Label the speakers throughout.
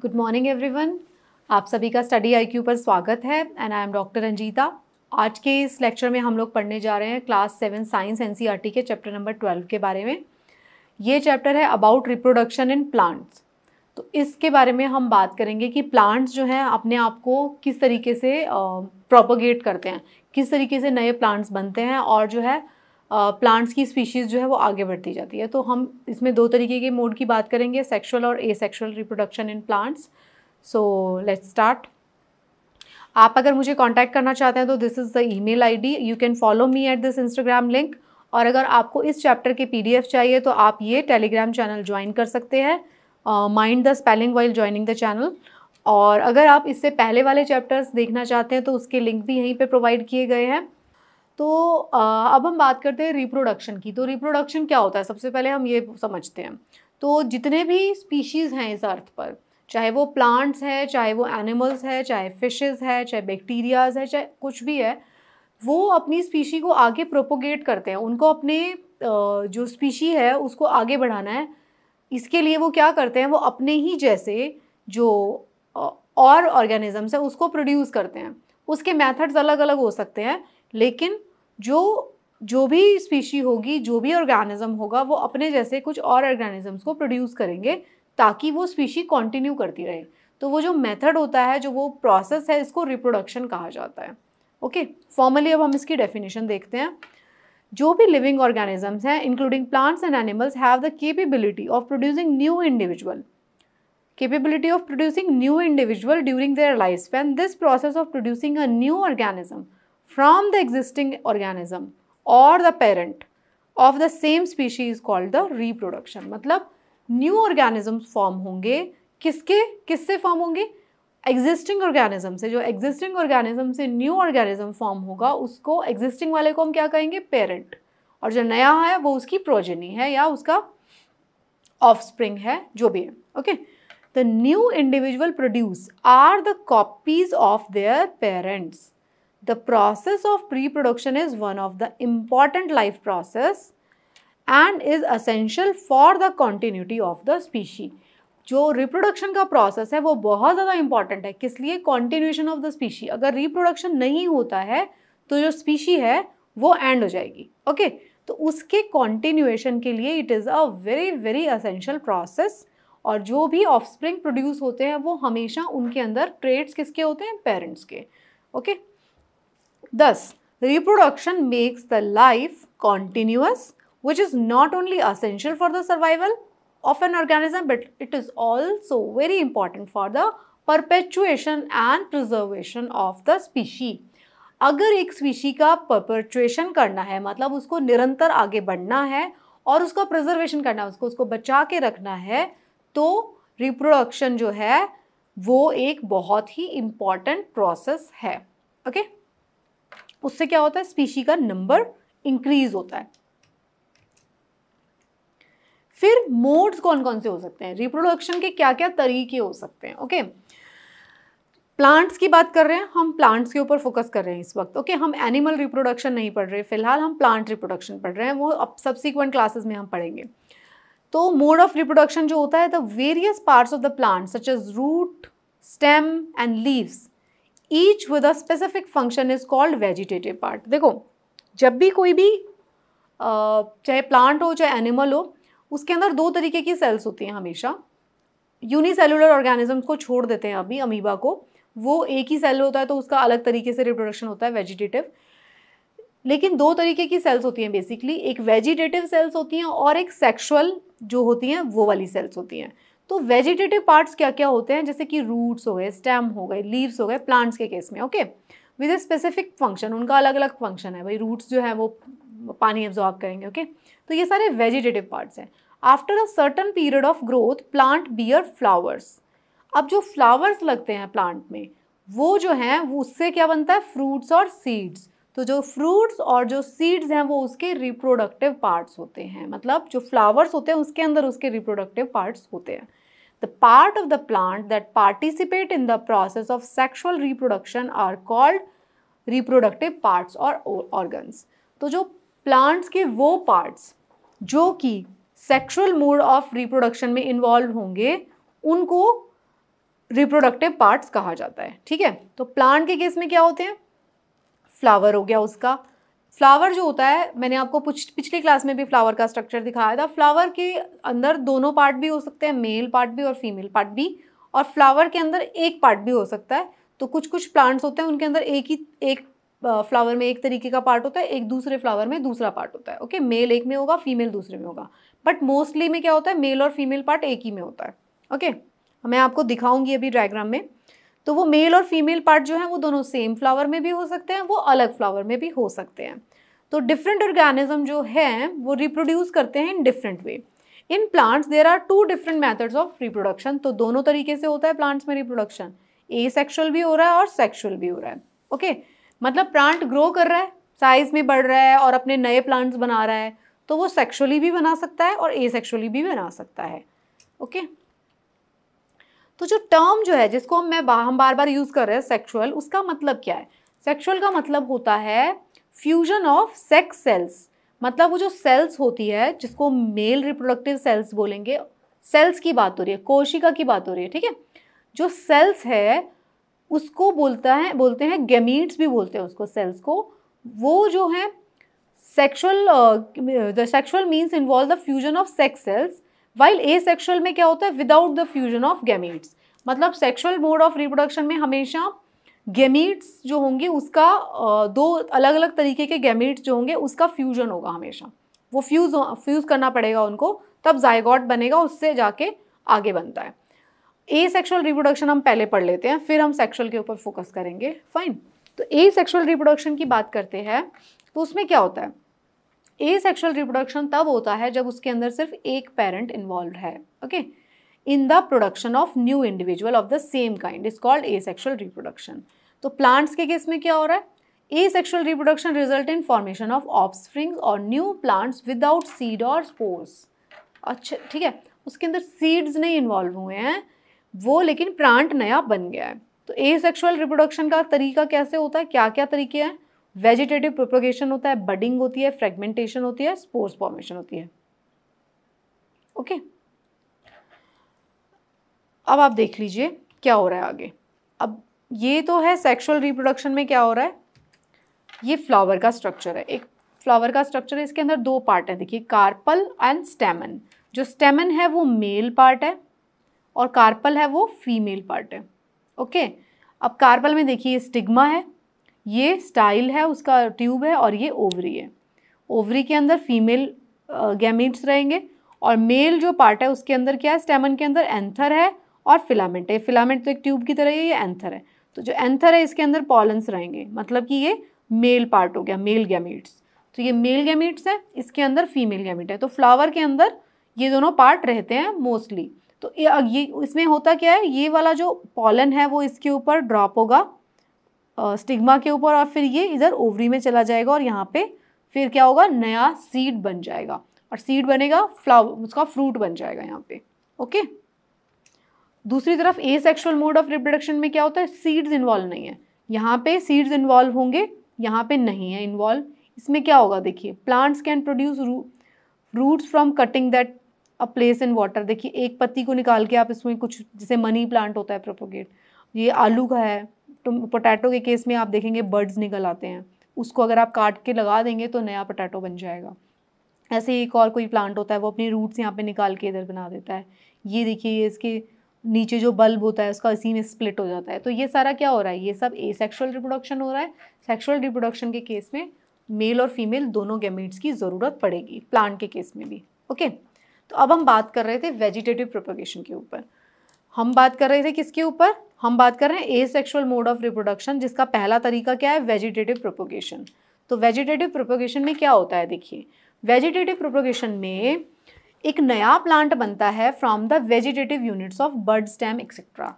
Speaker 1: Good morning everyone आप सभी का स्टडी आईक्यू पर स्वागत है and I am doctor Ranjita आज के इस लेक्चर में हम लोग पढ़ने जा रहे हैं क्लास सेवन साइंस टी के चैप्टर नंबर ट्वेल्व के बारे में ये चैप्टर है अबाउट रिप्रोडक्शन इन प्लांट्स तो इसके बारे में हम बात करेंगे कि प्लांट्स जो हैं अपने आप को किस तरीके से प्रोपोगेट करते हैं किस तरीके से नए प्लांट्स बनते हैं और जो है प्लांट्स की स्पीशीज़ जो है वो आगे बढ़ती जाती है तो हम इसमें दो तरीके के मोड की बात करेंगे सेक्शुअल और a reproduction in plants so let's start आप अगर मुझे कांटेक्ट करना चाहते हैं तो this is the email ID you can follow me at this Instagram link और अगर आपको इस चैप्टर के पीडीएफ चाहिए तो आप ये टेलीग्राम चैनल ज्वाइन कर सकते हैं mind the spelling while joining the channel और अगर आप इससे पहले वाले चैप्टर्स देखना चाहते हैं तो उसके लिंक भी यहीं पे प्रोवाइड किए गए हैं तो अब हम बात करते हैं रिप्रोडक्शन की तो रिप्रोडक्शन क्या होता है सबसे पहले हम ये समझते हैं तो जितने भी स्पीशीज़ हैं इस अर्थ पर चाहे वो प्लांट्स है चाहे वो एनिमल्स है चाहे फिशेस है चाहे बैक्टीरियाज़ है चाहे कुछ भी है वो अपनी स्पीशी को आगे प्रोपोगेट करते हैं उनको अपने जो स्पीशी है उसको आगे बढ़ाना है इसके लिए वो क्या करते हैं वो अपने ही जैसे जो और ऑर्गेनिज़म्स है उसको प्रोड्यूस करते हैं उसके मेथड्स अलग अलग हो सकते हैं लेकिन जो जो भी स्पीशी होगी जो भी ऑर्गेनिज्म होगा वो अपने जैसे कुछ और ऑर्गेनिजम्स को प्रोड्यूस करेंगे ताकि वो स्पीशी कंटिन्यू करती रहे तो वो जो मेथड होता है जो वो प्रोसेस है इसको रिप्रोडक्शन कहा जाता है ओके फॉर्मली अब हम इसकी डेफिनेशन देखते हैं जो भी लिविंग ऑर्गेनिजम्स हैं including plants and animals have the capability of producing new individual capability of producing new individual during their life span this process of producing a new organism from the existing organism or the parent of the same species called the reproduction मतलब new organisms form होंगे किसके किससे form होंगे existing organism से जो existing organism से new organism form होगा उसको एग्जिस्टिंग वाले को हम क्या कहेंगे पेरेंट और जो नया है वो उसकी प्रोजेनी है या उसका ऑफस्प्रिंग है जो भी है okay the new individual produce are the copies of their parents the process of reproduction is one of the important life process and is essential for the continuity of the species जो reproduction का process है वो बहुत ज़्यादा important है किस लिए continuation of the species अगर रिप्रोडक्शन नहीं होता है तो जो स्पीशी है वो एंड हो जाएगी ओके okay? तो उसके कॉन्टिन्यूएशन के लिए it is a very very essential process और जो भी स्प्रिंग प्रोड्यूस होते हैं वो हमेशा उनके अंदर ट्रेड्स किसके होते हैं पेरेंट्स के okay okay? Thus, reproduction makes the life continuous which is not only essential for the survival of an organism but it is also very important for the perpetuation and preservation of the species अगर एक species का perpetuation करना है मतलब उसको निरंतर आगे बढ़ना है और उसका प्रिजर्वेशन करना है उसको उसको बचा के रखना है तो रिप्रोडक्शन जो है वो एक बहुत ही इम्पॉर्टेंट प्रोसेस है ओके okay? उससे क्या होता है स्पीशी का नंबर इंक्रीज होता है फिर मोड्स कौन कौन से हो सकते हैं रिप्रोडक्शन के क्या क्या तरीके हो सकते हैं ओके प्लांट्स की बात कर रहे हैं हम प्लांट्स के ऊपर फोकस कर रहे हैं इस वक्त ओके हम एनिमल रिप्रोडक्शन नहीं पढ़ रहे फिलहाल हम प्लांट रिप्रोडक्शन पढ़ रहे हैं वो अब सब्सिक्वेंट क्लासेस में हम पढ़ेंगे तो मोड ऑफ रिप्रोडक्शन जो होता है the various parts of the plant such as root stem and leaves each with a specific function is called vegetative part देखो जब भी कोई भी चाहे प्लांट हो चाहे एनिमल हो उसके अंदर दो तरीके की सेल्स होती हैं हमेशा यूनिसेलुलर ऑर्गेनिजम्स को छोड़ देते हैं अभी अमीबा को वो एक ही सेल होता है तो उसका अलग तरीके से रिप्रोडक्शन होता है वेजिटेटिव लेकिन दो तरीके की सेल्स होती हैं बेसिकली एक वेजिटेटिव सेल्स होती हैं और एक सेक्शुअल जो होती हैं वो वाली सेल्स होती हैं तो वेजिटेटिव पार्ट्स क्या क्या होते हैं जैसे कि रूट्स हो गए स्टेम हो गए लीव्स हो गए प्लांट्स के केस में okay with a specific function उनका अलग अलग फंक्शन है भाई रूट्स जो है वो पानी एब्जॉर्ब करेंगे ओके तो ये सारे वेजिटेटिव पार्ट्स हैं after a certain period of growth plant bear flowers अब जो फ्लावर्स लगते हैं प्लांट में वो जो हैं वो उससे क्या बनता है फ्रूट्स और सीड्स तो जो फ्रूट्स और जो सीड्स हैं वो उसके रिप्रोडक्टिव पार्ट्स होते हैं मतलब जो फ्लावर्स होते हैं उसके अंदर उसके रिप्रोडक्टिव पार्ट्स होते हैं the part of the plant that participate in the process of sexual reproduction are called reproductive parts और ऑर्गन्स तो जो प्लांट्स के वो पार्ट्स जो कि सेक्शुअल मोड ऑफ रिप्रोडक्शन में इन्वॉल्व होंगे उनको रिप्रोडक्टिव पार्ट्स कहा जाता है ठीक है तो प्लांट के केस में क्या होते हैं फ्लावर हो गया उसका फ्लावर जो होता है मैंने आपको पिछली क्लास में भी फ्लावर का स्ट्रक्चर दिखाया था फ्लावर के अंदर दोनों पार्ट भी हो सकते हैं मेल पार्ट भी और फीमेल पार्ट भी और फ्लावर के अंदर एक पार्ट भी हो सकता है तो कुछ कुछ प्लांट्स होते हैं उनके अंदर एक ही एक फ्लावर में एक तरीके का पार्ट होता है एक दूसरे फ्लावर में दूसरा पार्ट होता है ओके मेल एक में होगा फीमेल दूसरे में होगा बट मोस्टली में क्या होता है मेल और फीमेल पार्ट एक ही में होता है ओके मैं आपको दिखाऊंगी अभी डायग्राम में तो वो मेल और फीमेल पार्ट जो है वो दोनों सेम फ्लावर में भी हो सकते हैं वो अलग फ्लावर में भी हो सकते हैं तो डिफरेंट ऑर्गेनिज्म जो है वो रिप्रोड्यूस करते हैं in different way in plants there are two different methods of reproduction तो दोनों तरीके से होता है प्लांट्स में रिप्रोडक्शन ए सेक्शुअल भी हो रहा है और सेक्शुअल भी हो रहा है ओके okay? मतलब प्लांट ग्रो कर रहा है साइज में बढ़ रहा है और अपने नए प्लांट्स बना रहा है तो वो सेक्शुअली भी बना सकता है और ए सेक्शुअली भी बना सकता है ओके okay? तो जो टर्म जो है जिसको हम मैं हम बार बार यूज़ कर रहे हैं सेक्सुअल उसका मतलब क्या है सेक्सुअल का मतलब होता है फ्यूजन ऑफ सेक्स सेल्स मतलब वो जो सेल्स होती है जिसको मेल रिप्रोडक्टिव सेल्स बोलेंगे सेल्स की बात हो रही है कोशिका की बात हो रही है ठीक है जो सेल्स है उसको बोलता है बोलते हैं गेमीट्स भी बोलते हैं उसको सेल्स को वो जो है sexual the sexual means involve the fusion of sex cells while asexual में क्या होता है without the fusion of gametes मतलब सेक्शुअल मोड ऑफ रिप्रोडक्शन में हमेशा गेमीट्स जो होंगे उसका दो अलग अलग तरीके के गेमीट्स जो होंगे उसका फ्यूजन होगा हमेशा वो फ्यूज़ फ्यूज़ करना पड़ेगा उनको तब जायगॉट बनेगा उससे जाके आगे बनता है ए सेक्शुअल रिप्रोडक्शन हम पहले पढ़ लेते हैं फिर हम सेक्शुअल के ऊपर फोकस करेंगे फाइन तो ए सेक्शुअल रिप्रोडक्शन की बात करते हैं तो उसमें क्या होता है ए सेक्शुअल रिप्रोडक्शन तब होता है जब उसके अंदर सिर्फ एक पेरेंट इन्वॉल्व है okay in the production of new individual of the same kind is called asexual reproduction तो प्लांट्स के केस में क्या हो रहा है asexual reproduction result in formation of offsprings और न्यू प्लांट्स विदाउट सीड और स्पोर्स अच्छा ठीक है उसके अंदर सीड्स नहीं इन्वॉल्व हुए हैं वो लेकिन प्लांट नया बन गया है तो ए सेक्शुअल रिप्रोडक्शन का तरीका कैसे होता है क्या क्या तरीके हैं वेजिटेटिव प्रोपोगेशन होता है बडिंग होती है फ्रेगमेंटेशन होती है स्पोर्स फॉर्मेशन होती है ओके okay? अब आप देख लीजिए क्या हो रहा है आगे अब ये तो है सेक्सुअल रिप्रोडक्शन में क्या हो रहा है ये फ्लावर का स्ट्रक्चर है एक फ्लावर का स्ट्रक्चर है इसके अंदर दो पार्ट है देखिए कार्पल एंड स्टेमन जो स्टेमन है वो मेल पार्ट है और कार्पल है वो फीमेल पार्ट है ओके अब कार्पल में देखिए स्टिग्मा है ये स्टाइल है उसका ट्यूब है और ये ओवरी है ओवरी के अंदर फीमेल गैमिट्स रहेंगे और मेल जो पार्ट है उसके अंदर क्या है स्टेमन के अंदर एंथर है और फिलामेंट है फिलामेंट तो एक ट्यूब की तरह है ये एंथर है तो जो एंथर है इसके अंदर पॉलन्स रहेंगे मतलब कि ये मेल पार्ट हो गया मेल गैमिट्स तो ये मेल गैमिट्स है इसके अंदर फीमेल गैमिट है तो फ्लावर के अंदर ये दोनों पार्ट रहते हैं मोस्टली तो ये इसमें होता क्या है ये वाला जो पॉलन है वो इसके ऊपर ड्रॉप होगा स्टिग्मा के ऊपर और फिर ये इधर ओवरी में चला जाएगा और यहाँ पे फिर क्या होगा नया सीड बन जाएगा और सीड बनेगा फ्लावर उसका फ्रूट बन जाएगा यहाँ पे ओके दूसरी तरफ asexual mode of reproduction में क्या होता है सीड्स इन्वॉल्व नहीं है यहाँ पे सीड्स इन्वॉल्व होंगे यहाँ पे नहीं है इन्वॉल्व इसमें क्या होगा देखिए plants can produce roots from cutting that a place in water देखिए एक पत्ती को निकाल के आप इसमें कुछ जैसे मनी प्लांट होता है प्रोपोगेट ये आलू का है पोटैटो तो के केस में आप देखेंगे बर्ड्स निकल आते हैं उसको अगर आप काट के लगा देंगे तो नया पोटैटो बन जाएगा ऐसे एक और कोई प्लांट होता है वो अपने रूट्स यहाँ पे निकाल के इधर बना देता है ये देखिए ये इसके नीचे जो बल्ब होता है उसका इसी में स्प्लिट हो जाता है तो ये सारा क्या हो रहा है ये सब ए सेक्शुअल रिप्रोडक्शन हो रहा है सेक्शुअल रिप्रोडक्शन के केस में मेल और फीमेल दोनों गेमिट्स की ज़रूरत पड़ेगी प्लांट के केस में भी ओके तो अब हम बात कर रहे थे वेजिटेटिव प्रोपोगेशन के ऊपर हम बात कर रहे थे किसके ऊपर हम बात कर रहे हैं asexual mode of reproduction जिसका पहला तरीका क्या है वेजिटेटिव प्रोपोगेशन तो वेजिटेटिव प्रोपोगेशन में क्या होता है देखिए वेजिटेटिव प्रोपोगेशन में एक नया प्लांट बनता है from the vegetative units of bud stem etcetera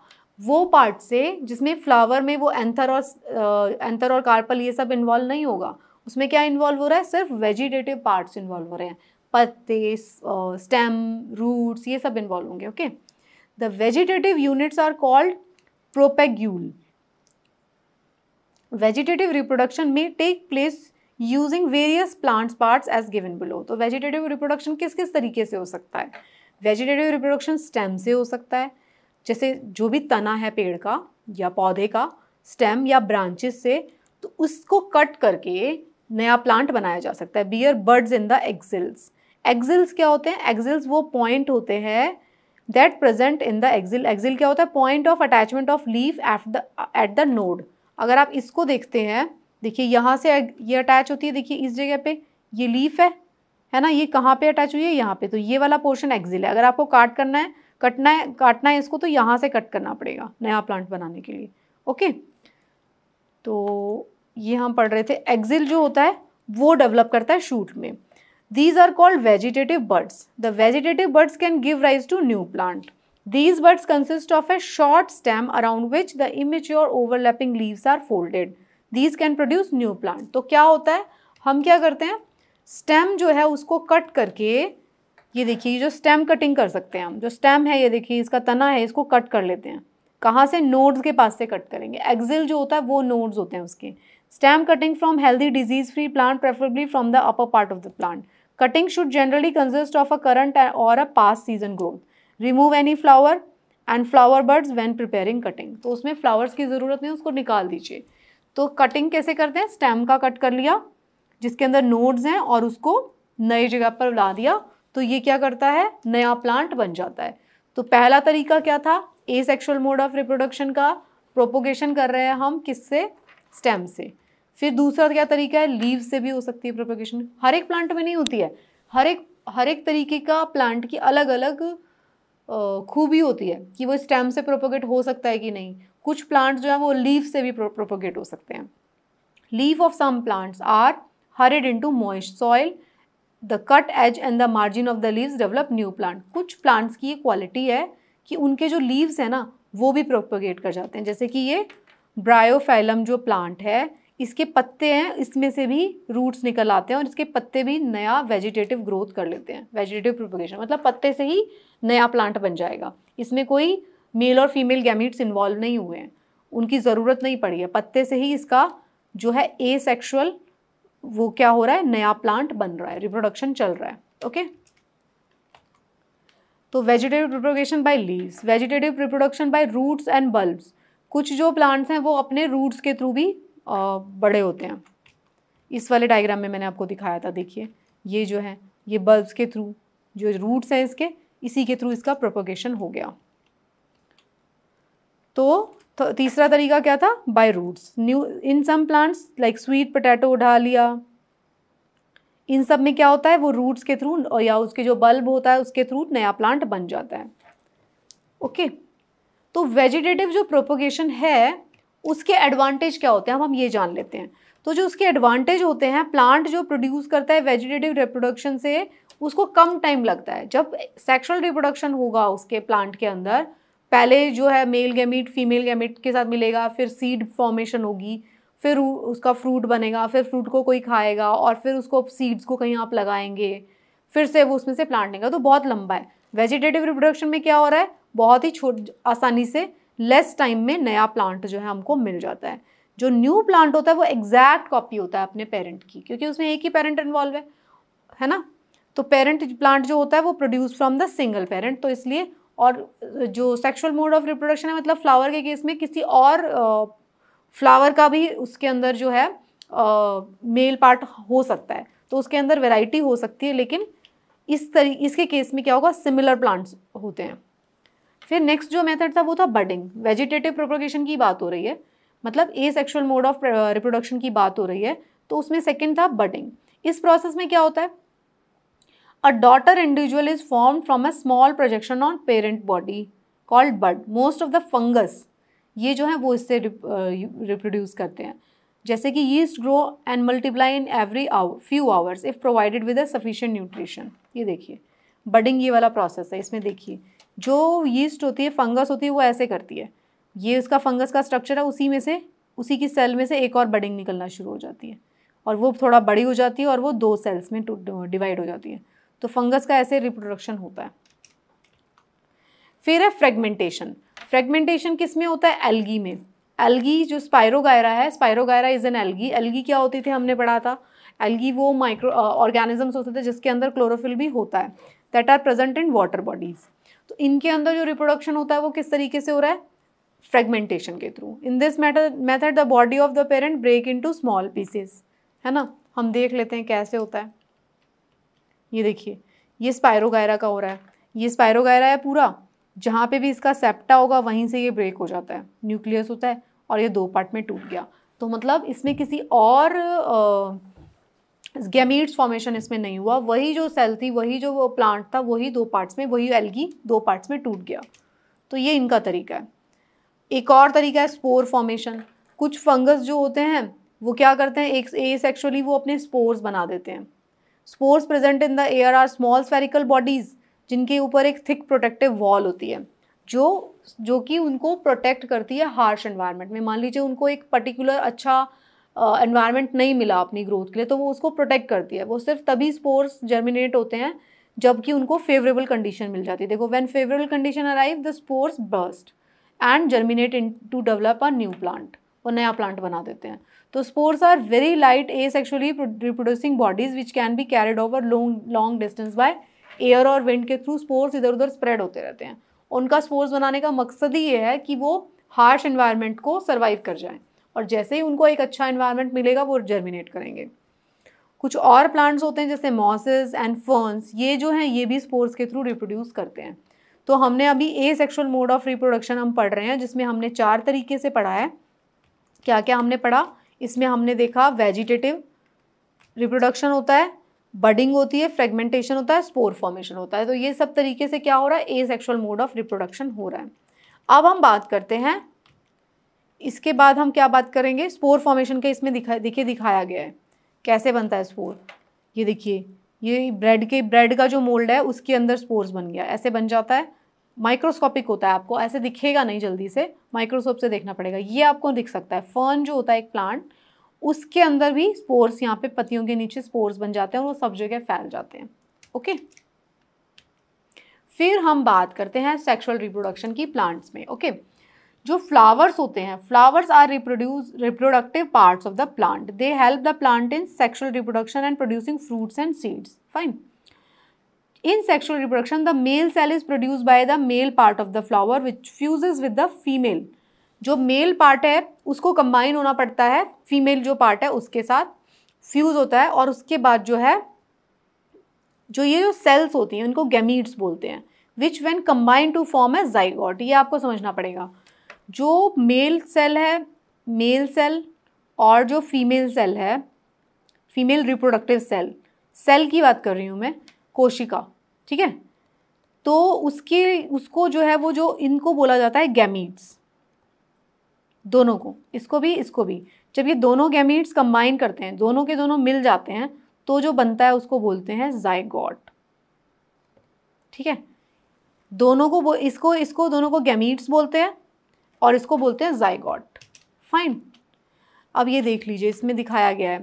Speaker 1: वो पार्ट से जिसमें फ्लावर में वो एंथर और एंथर और कार्पल ये सब इन्वॉल्व नहीं होगा उसमें क्या इन्वॉल्व हो रहा है सिर्फ वेजिटेटिव पार्ट्स इन्वॉल्व हो रहे हैं पत्ते स्टेम रूट्स ये सब इन्वॉल्व होंगे okay the vegetative units are called propagule vegetative reproduction में take place using various plants parts as given below तो वेजिटेटिव रिप्रोडक्शन किस किस तरीके से हो सकता है वेजिटेटिव रिप्रोडक्शन स्टेम से हो सकता है जैसे जो भी तना है पेड़ का या पौधे का स्टेम या ब्रांचेस से तो उसको कट करके नया प्लांट बनाया जा सकता है bear buds in the axils axils क्या होते हैं एक्सिल्स वो पॉइंट होते हैं that present in the axil axil क्या होता है point of attachment of leaf at the at the node अगर आप इसको देखते हैं देखिए यहाँ से ये अटैच होती है देखिए इस जगह पे ये लीफ है है ना ये कहाँ पे अटैच हुई है यहाँ पे तो ये वाला पोर्शन एक्सिल है अगर आपको काट करना है कटना है काटना है इसको तो यहाँ से कट करना पड़ेगा नया प्लांट बनाने के लिए ओके तो ये हम पढ़ रहे थे एक्जिल जो होता है वो डेवलप करता है शूट में These are called vegetative buds. The vegetative buds can give rise to new plant. These buds consist of a short stem around which the immature overlapping leaves are folded. These can produce new plant. तो क्या होता है हम क्या करते हैं stem जो है उसको कट करके ये देखिए जो स्टेम कटिंग कर सकते हैं हम जो स्टेम है ये देखिए इसका तना है इसको कट कर लेते हैं कहाँ से नोड्स के पास से कट करेंगे एक्जिल जो होता है वो नोड्स होते हैं उसके stem cutting from healthy disease free plant preferably from the upper part of the plant cutting should generally consist of a current और a past season growth remove any flower and flower buds when preparing cutting तो उसमें flowers की ज़रूरत नहीं उसको निकाल दीजिए तो कटिंग कैसे करते हैं स्टेम का कट कर लिया जिसके अंदर नोड्स हैं और उसको नई जगह पर ला दिया तो ये क्या करता है नया प्लांट बन जाता है तो पहला तरीका क्या था asexual mode of reproduction का प्रोपोगेशन कर रहे हैं हम किससे स्टेम से फिर दूसरा क्या तरीका है लीव से भी हो सकती है प्रोपोगेशन हर एक प्लांट में नहीं होती है हर एक हर एक तरीके का प्लांट की अलग अलग खूबी होती है कि वो स्टेम से प्रोपोगेट हो सकता है कि नहीं कुछ प्लांट्स जो है वो लीव से भी प्रोपोगेट हो सकते हैं leave of some plants are into moist soil the cut edge and the margin of the leaves develop new plant कुछ प्लांट्स की ये क्वालिटी है कि उनके जो लीव्स हैं ना वो भी प्रोपोगेट कर जाते हैं जैसे कि ये ब्रायोफाइलम जो प्लांट है इसके पत्ते हैं इसमें से भी रूट्स निकल आते हैं और इसके पत्ते भी नया वेजिटेटिव ग्रोथ कर लेते हैं वेजिटेटिव प्रोपोगेशन मतलब पत्ते से ही नया प्लांट बन जाएगा इसमें कोई मेल और फीमेल गैमिट्स इन्वॉल्व नहीं हुए हैं उनकी ज़रूरत नहीं पड़ी है पत्ते से ही इसका जो है ए सेक्शुअल वो क्या हो रहा है नया प्लांट बन रहा है रिप्रोडक्शन चल रहा है ओके तो vegetative reproduction by leaves vegetative reproduction by roots and bulbs कुछ जो प्लांट्स हैं वो अपने रूट्स के थ्रू भी बड़े होते हैं इस वाले डायग्राम में मैंने आपको दिखाया था देखिए ये जो है ये बल्ब के थ्रू जो रूट्स हैं इसके इसी के थ्रू इसका प्रोपोगेशन हो गया तो तीसरा तरीका क्या था by roots new in some plants like sweet potato उठा लिया इन सब में क्या होता है वो रूट्स के थ्रू या उसके जो बल्ब होता है उसके थ्रू नया प्लांट बन जाता है ओके okay. तो वेजिटेटिव जो प्रोपोगेशन है उसके एडवांटेज क्या होते हैं अब हम ये जान लेते हैं तो जो उसके एडवांटेज होते हैं प्लांट जो प्रोड्यूस करता है वेजिटेटिव रिप्रोडक्शन से उसको कम टाइम लगता है जब सेक्सुअल रिप्रोडक्शन होगा उसके प्लांट के अंदर पहले जो है मेल गैमिट फीमेल गैमिट के साथ मिलेगा फिर सीड फॉर्मेशन होगी फिर उसका फ्रूट बनेगा फिर फ्रूट को कोई खाएगा और फिर उसको सीड्स को कहीं आप लगाएंगे फिर से वो उसमें से प्लांट लेगा तो बहुत लंबा है वेजिटेटिव रिप्रोडक्शन में क्या हो रहा है बहुत ही छोट आसानी से लेस टाइम में नया प्लांट जो है हमको मिल जाता है जो न्यू प्लांट होता है वो एग्जैक्ट कॉपी होता है अपने पेरेंट की क्योंकि उसमें एक ही पेरेंट इन्वॉल्व है है ना तो पेरेंट प्लांट जो होता है वो produce from the single parent तो इसलिए और जो सेक्सुअल मोड ऑफ रिप्रोडक्शन है मतलब फ्लावर के केस में किसी और फ्लावर का भी उसके अंदर जो है मेल पार्ट हो सकता है तो उसके अंदर वेराइटी हो सकती है लेकिन इस तरी इसके केस में क्या होगा सिमिलर प्लांट्स होते हैं फिर नेक्स्ट जो मेथड था वो था बडिंग वेजिटेटिव प्रोपोगेशन की बात हो रही है मतलब asexual mode of reproduction की बात हो रही है तो उसमें सेकेंड था बडिंग इस प्रोसेस में क्या होता है a daughter individual is form from a small projection on parent body called bud most of the fungus ये जो है वो इससे रिप्रोड्यूस uh, करते हैं जैसे कि yeast grow and multiply in every hour few hours if provided with a sufficient nutrition ये देखिए बडिंग ये वाला प्रोसेस है इसमें देखिए जो यीस्ट होती है फंगस होती है वो ऐसे करती है ये उसका फंगस का स्ट्रक्चर है उसी में से उसी की सेल में से एक और बडिंग निकलना शुरू हो जाती है और वो थोड़ा बड़ी हो जाती है और वो दो सेल्स में डिवाइड हो जाती है तो फंगस का ऐसे रिप्रोडक्शन होता है फिर है फ्रेगमेंटेशन फ्रेगमेंटेशन किस में होता है एल्गी में एल्गी जो स्पायरोगायरा है spirogyra is an algae algae क्या होती थी हमने पढ़ा था एल्गी वो माइक्रो ऑर्गेनिजम्स uh, होते थे जिसके अंदर क्लोरोफिल भी होता है that are present in water bodies तो इनके अंदर जो रिप्रोडक्शन होता है वो किस तरीके से हो रहा है फ्रेगमेंटेशन के through in this matter method the body of the parent break to small pieces है ना हम देख लेते हैं कैसे होता है ये देखिए ये स्पायरोगायरा का हो रहा है ये स्पायरोगायरा है पूरा जहाँ पे भी इसका सेप्टा होगा वहीं से ये ब्रेक हो जाता है न्यूक्लियस होता है और ये दो पार्ट में टूट गया तो मतलब इसमें किसी और आ, गैमीट्स फॉर्मेशन इसमें नहीं हुआ वही जो सेल थी वही जो प्लांट था वही दो पार्ट्स में वही एल्गी दो पार्ट्स में टूट गया तो ये इनका तरीका है एक और तरीका है स्पोर फॉर्मेशन कुछ फंगस जो होते हैं वो क्या करते हैं एक ए सेक्शुअली वो अपने स्पोर्स बना देते हैं spores present in the air are small spherical bodies जिनके ऊपर एक थिक प्रोटेक्टिव वॉल होती है जो जो कि उनको प्रोटेक्ट करती है हार्श एनवायरनमेंट में मान लीजिए उनको एक पर्टिकुलर अच्छा एनवायरनमेंट uh, नहीं मिला अपनी ग्रोथ के लिए तो वो उसको प्रोटेक्ट करती है वो सिर्फ तभी स्पोर्स जर्मिनेट होते हैं जबकि उनको फेवरेबल कंडीशन मिल जाती है देखो when favourable condition arrive the spores burst and germinate in to develop a new plant वो नया प्लांट बना देते हैं तो spores are very light asexually reproducing bodies which can be carried over long long distance by air और wind के through spores इधर उधर स्प्रेड होते रहते हैं उनका स्पोर्स बनाने का मकसद ही ये है कि वो हार्श इन्वायरमेंट को सर्वाइव कर जाएँ और जैसे ही उनको एक अच्छा इन्वायरमेंट मिलेगा वो जर्मिनेट करेंगे कुछ और प्लांट्स होते हैं जैसे मॉसेस एंड फर्न्स ये जो हैं ये भी स्पोर्स के थ्रू रिप्रोड्यूस करते हैं तो हमने अभी asexual mode of reproduction हम पढ़ रहे हैं जिसमें हमने चार तरीके से पढ़ा है क्या क्या हमने पढ़ा इसमें हमने देखा वेजिटेटिव रिप्रोडक्शन होता है बडिंग होती है फ्रेगमेंटेशन होता है स्पोर फॉर्मेशन होता है तो ये सब तरीके से क्या हो रहा है asexual mode of reproduction हो रहा है अब हम बात करते हैं इसके बाद हम क्या बात करेंगे स्पोर फॉर्मेशन के इसमें दिखा देखिए दिखाया गया है कैसे बनता है स्पोर ये देखिए ये ब्रेड के ब्रेड का जो मोल्ड है उसके अंदर स्पोर्स बन गया ऐसे बन जाता है माइक्रोस्कोपिक होता है आपको ऐसे दिखेगा नहीं जल्दी से माइक्रोस्कोप से देखना पड़ेगा ये आपको दिख सकता है फर्न जो होता है एक प्लांट उसके अंदर भी स्पोर्स यहाँ पे पतियों के नीचे स्पोर्स बन जाते हैं और वो सब जगह फैल जाते हैं ओके फिर हम बात करते हैं सेक्सुअल रिप्रोडक्शन की प्लांट्स में ओके okay? जो फ्लावर्स होते हैं flowers are reproduce reproductive parts of the plant they help the plant in sexual reproduction and producing fruits and seeds fine in sexual reproduction the male cell is produce by the male part of the flower which fuse with the female जो male part है उसको combine होना पड़ता है female जो part है उसके साथ फ्यूज होता है और उसके बाद जो है जो ये जो सेल्स होती हैं उनको गैमीट्स बोलते हैं which when combine to form a zygote ये आपको समझना पड़ेगा जो मेल सेल है मेल सेल और जो फीमेल सेल है फीमेल रिप्रोडक्टिव सेल सेल की बात कर रही हूँ मैं कोशिका ठीक है तो उसके उसको जो है वो जो इनको बोला जाता है गैमीट्स दोनों को इसको भी इसको भी जब ये दोनों गैमीट्स कंबाइन करते हैं दोनों के दोनों मिल जाते हैं तो जो बनता है उसको बोलते हैं जाइगॉट ठीक है दोनों को इसको इसको दोनों को गैमीट्स बोलते हैं और इसको बोलते हैं जाइगॉट फाइन अब ये देख लीजिए इसमें दिखाया गया है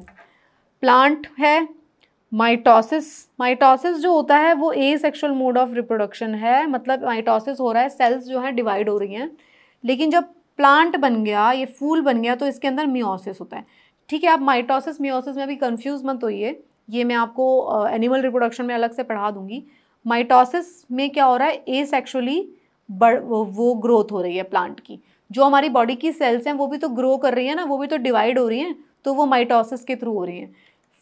Speaker 1: प्लांट है माइटोसिस माइटोसिस जो होता है वो asexual mode of reproduction है मतलब माइटोसिस हो रहा है सेल्स जो है डिवाइड हो रही हैं लेकिन जब प्लांट बन गया ये फूल बन गया तो इसके अंदर मियोसिस होता है ठीक है आप माइटोसिस मियोसिस में अभी कंफ्यूज मत होइए ये मैं आपको एनिमल uh, रिप्रोडक्शन में अलग से पढ़ा दूंगी माइटोसिस में क्या हो रहा है ए सेक्शुअली वो ग्रोथ हो रही है प्लांट की जो हमारी बॉडी की सेल्स हैं वो भी तो ग्रो कर रही है ना वो भी तो डिवाइड हो रही हैं तो वो माइटोसिस के थ्रू हो रही हैं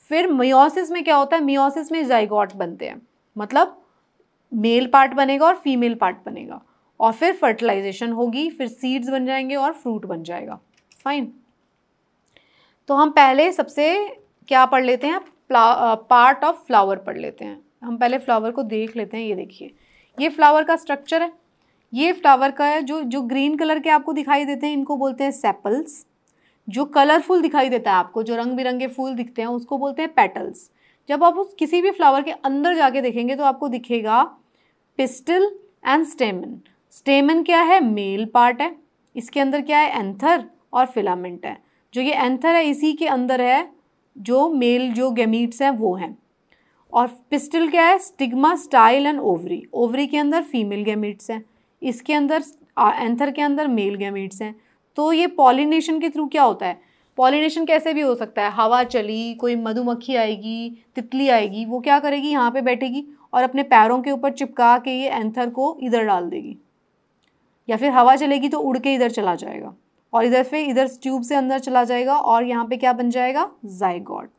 Speaker 1: फिर मियोसिस में क्या होता है मियोसिस में जाइगॉट बनते हैं मतलब मेल पार्ट बनेगा और फीमेल पार्ट बनेगा और फिर फर्टिलाइजेशन होगी फिर सीड्स बन जाएंगे और फ्रूट बन जाएगा फाइन तो हम पहले सबसे क्या पढ़ लेते हैं पार्ट ऑफ फ्लावर पढ़ लेते हैं हम पहले फ्लावर को देख लेते हैं ये देखिए ये फ्लावर का स्ट्रक्चर है ये फ्लावर का है जो जो ग्रीन कलर के आपको दिखाई देते हैं इनको बोलते हैं सेपल्स जो कलरफुल दिखाई देता है आपको जो रंग बिरंगे फूल दिखते हैं उसको बोलते हैं पेटल्स जब आप उस किसी भी फ्लावर के अंदर जाके देखेंगे तो आपको दिखेगा पिस्टल एंड स्टेमन स्टेमन क्या है मेल पार्ट है इसके अंदर क्या है एंथर और फिलामेंट है जो ये एंथर है इसी के अंदर है जो मेल जो गेमीट्स हैं वो हैं और पिस्टल क्या है stigma style and ovary ovary के अंदर फीमेल गेमीट्स हैं इसके अंदर एंथर के अंदर मेल गैमेट्स हैं तो ये पॉलिनेशन के थ्रू क्या होता है पॉलिनेशन कैसे भी हो सकता है हवा चली कोई मधुमक्खी आएगी तितली आएगी वो क्या करेगी यहाँ पे बैठेगी और अपने पैरों के ऊपर चिपका के ये एंथर को इधर डाल देगी या फिर हवा चलेगी तो उड़ के इधर चला जाएगा और इधर से इधर ट्यूब से अंदर चला जाएगा और यहाँ पे क्या बन जाएगा जाइगोट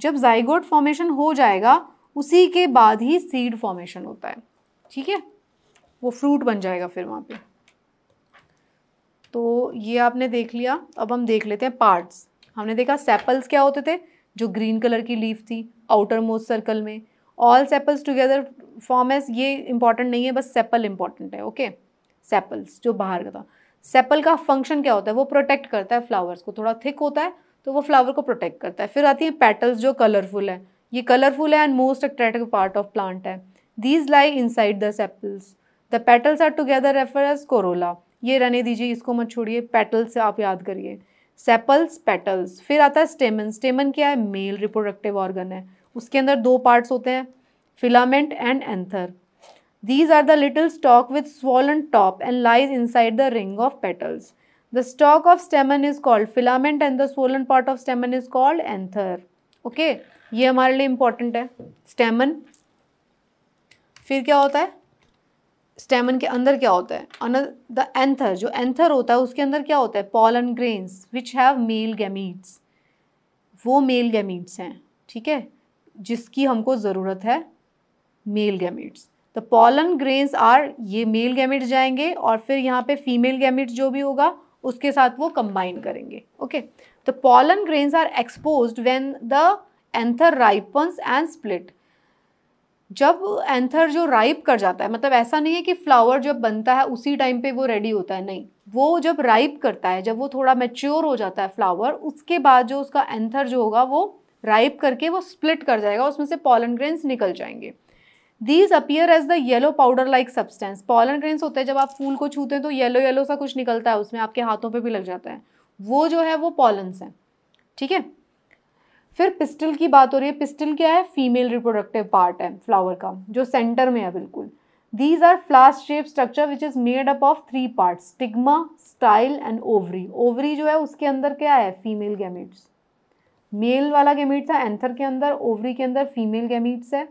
Speaker 1: जब जाइगोट फॉर्मेशन हो जाएगा उसी के बाद ही सीड फॉर्मेशन होता है ठीक है वो फ्रूट बन जाएगा फिर वहाँ पे तो ये आपने देख लिया अब हम देख लेते हैं पार्ट्स हमने देखा सेपल्स क्या होते थे जो ग्रीन कलर की लीफ थी आउटर मोस्ट सर्कल में all sepals together form as ये इंपॉर्टेंट नहीं है बस सेपल इंपॉर्टेंट है ओके सेपल्स जो बाहर का था सेपल का फंक्शन क्या होता है वो प्रोटेक्ट करता है फ्लावर्स को थोड़ा थिक होता है तो वो फ्लावर को प्रोटेक्ट करता है फिर आती है पेटल्स जो कलरफुल है ये कलरफुल है and most attractive part of plant है these lie inside the sepals the petals are together refer as corolla ये रहने दीजिए इसको मत छोड़िए पेटल्स से आप याद करिए सेपल्स पेटल्स फिर आता है स्टेमन स्टेमन क्या है मेल रिप्रोडक्टिव ऑर्गन है उसके अंदर दो पार्ट्स होते हैं filament and anther these are the little stalk with swollen top and lies inside the ring of petals the stalk of stamen is called filament and the swollen part of stamen is called anther okay ये हमारे लिए important है स्टेमन फिर क्या होता है स्टेमन के अंदर क्या होता है द एंथर जो एंथर होता है उसके अंदर क्या होता है pollen grains which have male gametes वो मेल गैमीट्स हैं ठीक है जिसकी हमको ज़रूरत है male gametes the pollen grains are ये मेल गैमिट्स जाएंगे और फिर यहाँ पे फीमेल गैमिट्स जो भी होगा उसके साथ वो कंबाइन करेंगे okay the pollen grains are expose when the anther ripens and split जब एंथर जो राइप कर जाता है मतलब ऐसा नहीं है कि फ्लावर जब बनता है उसी टाइम पे वो रेडी होता है नहीं वो जब राइप करता है जब वो थोड़ा मेच्योर हो जाता है फ्लावर उसके बाद जो उसका एंथर जो होगा वो राइप करके वो स्प्लिट कर जाएगा उसमें से पॉलन ग्रेन्स निकल जाएंगे these appear as the yellow powder like substance pollen grains होते हैं जब आप फूल को छूते हैं तो येलो येलो सा कुछ निकलता है उसमें आपके हाथों पर भी लग जाता है वो जो है वो पॉलन्स हैं ठीक है फिर पिस्टल की बात हो रही है पिस्टल क्या है फीमेल रिप्रोडक्टिव पार्ट है फ्लावर का जो सेंटर में है बिल्कुल these are flask shape structure which is made up of three part stigma style and ovary ovary जो है उसके अंदर क्या है फीमेल गैमिट्स मेल वाला गैमिट्स है एंथर के अंदर ओवरी के अंदर फीमेल गैमिट्स है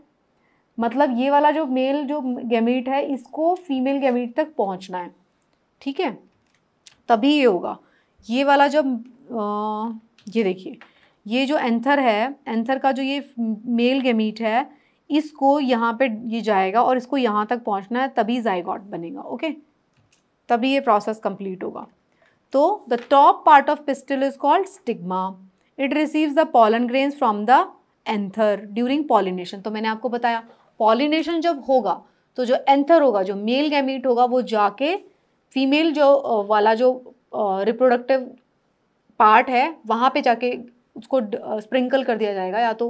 Speaker 1: मतलब ये वाला जो मेल जो गैमिट है इसको फीमेल गैमिट तक पहुंचना है ठीक है तभी ये होगा ये वाला जब आ, ये देखिए ये जो एंथर है एंथर का जो ये मेल गेमीट है इसको यहाँ पे ये जाएगा और इसको यहाँ तक पहुँचना है तभी जाइगॉट बनेगा ओके तभी ये प्रोसेस कंप्लीट होगा तो the top part of pistil is called stigma it receives the pollen grains from the anther during pollination तो मैंने आपको बताया पॉलिनेशन जब होगा तो जो एंथर होगा जो मेल गैमीट होगा वो जाके फीमेल जो वाला जो रिप्रोडक्टिव पार्ट है वहाँ पे जाके उसको स्प्रिंकल कर दिया जाएगा या तो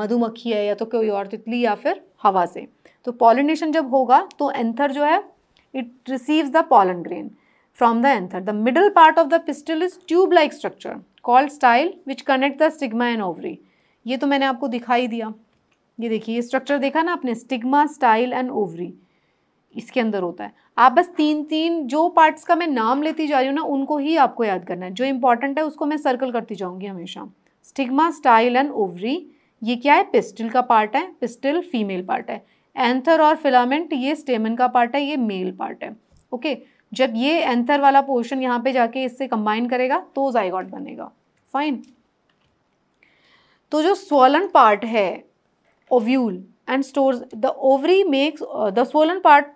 Speaker 1: मधुमक्खी है या तो कोई और तितली या फिर हवा से तो पॉलिनेशन जब होगा तो एंथर जो है it receives the pollen grain from the anther the middle part of the pistil is tube like structure called style which connect the stigma and ovary ये तो मैंने आपको दिखाई दिया ये देखिए ये स्ट्रक्चर देखा ना आपने स्टिग्मा स्टाइल एंड ओवरी इसके अंदर होता है आप बस तीन तीन जो पार्ट्स का मैं नाम लेती जा रही हूँ ना उनको ही आपको याद करना है जो इंपॉर्टेंट है उसको मैं सर्कल करती जाऊँगी हमेशा स्टिग्मा स्टाइल एंड ओवरी ये क्या है पिस्टिल का पार्ट है पिस्टिल फीमेल पार्ट है एंथर और फिलामेंट ये स्टेमन का पार्ट है ये मेल पार्ट है ओके जब ये एंथर वाला पोर्शन यहाँ पे जाके इससे कंबाइन करेगा तो जाइगॉट बनेगा फाइन तो जो स्वलन पार्ट है ovule and store the ovary makes the swollen part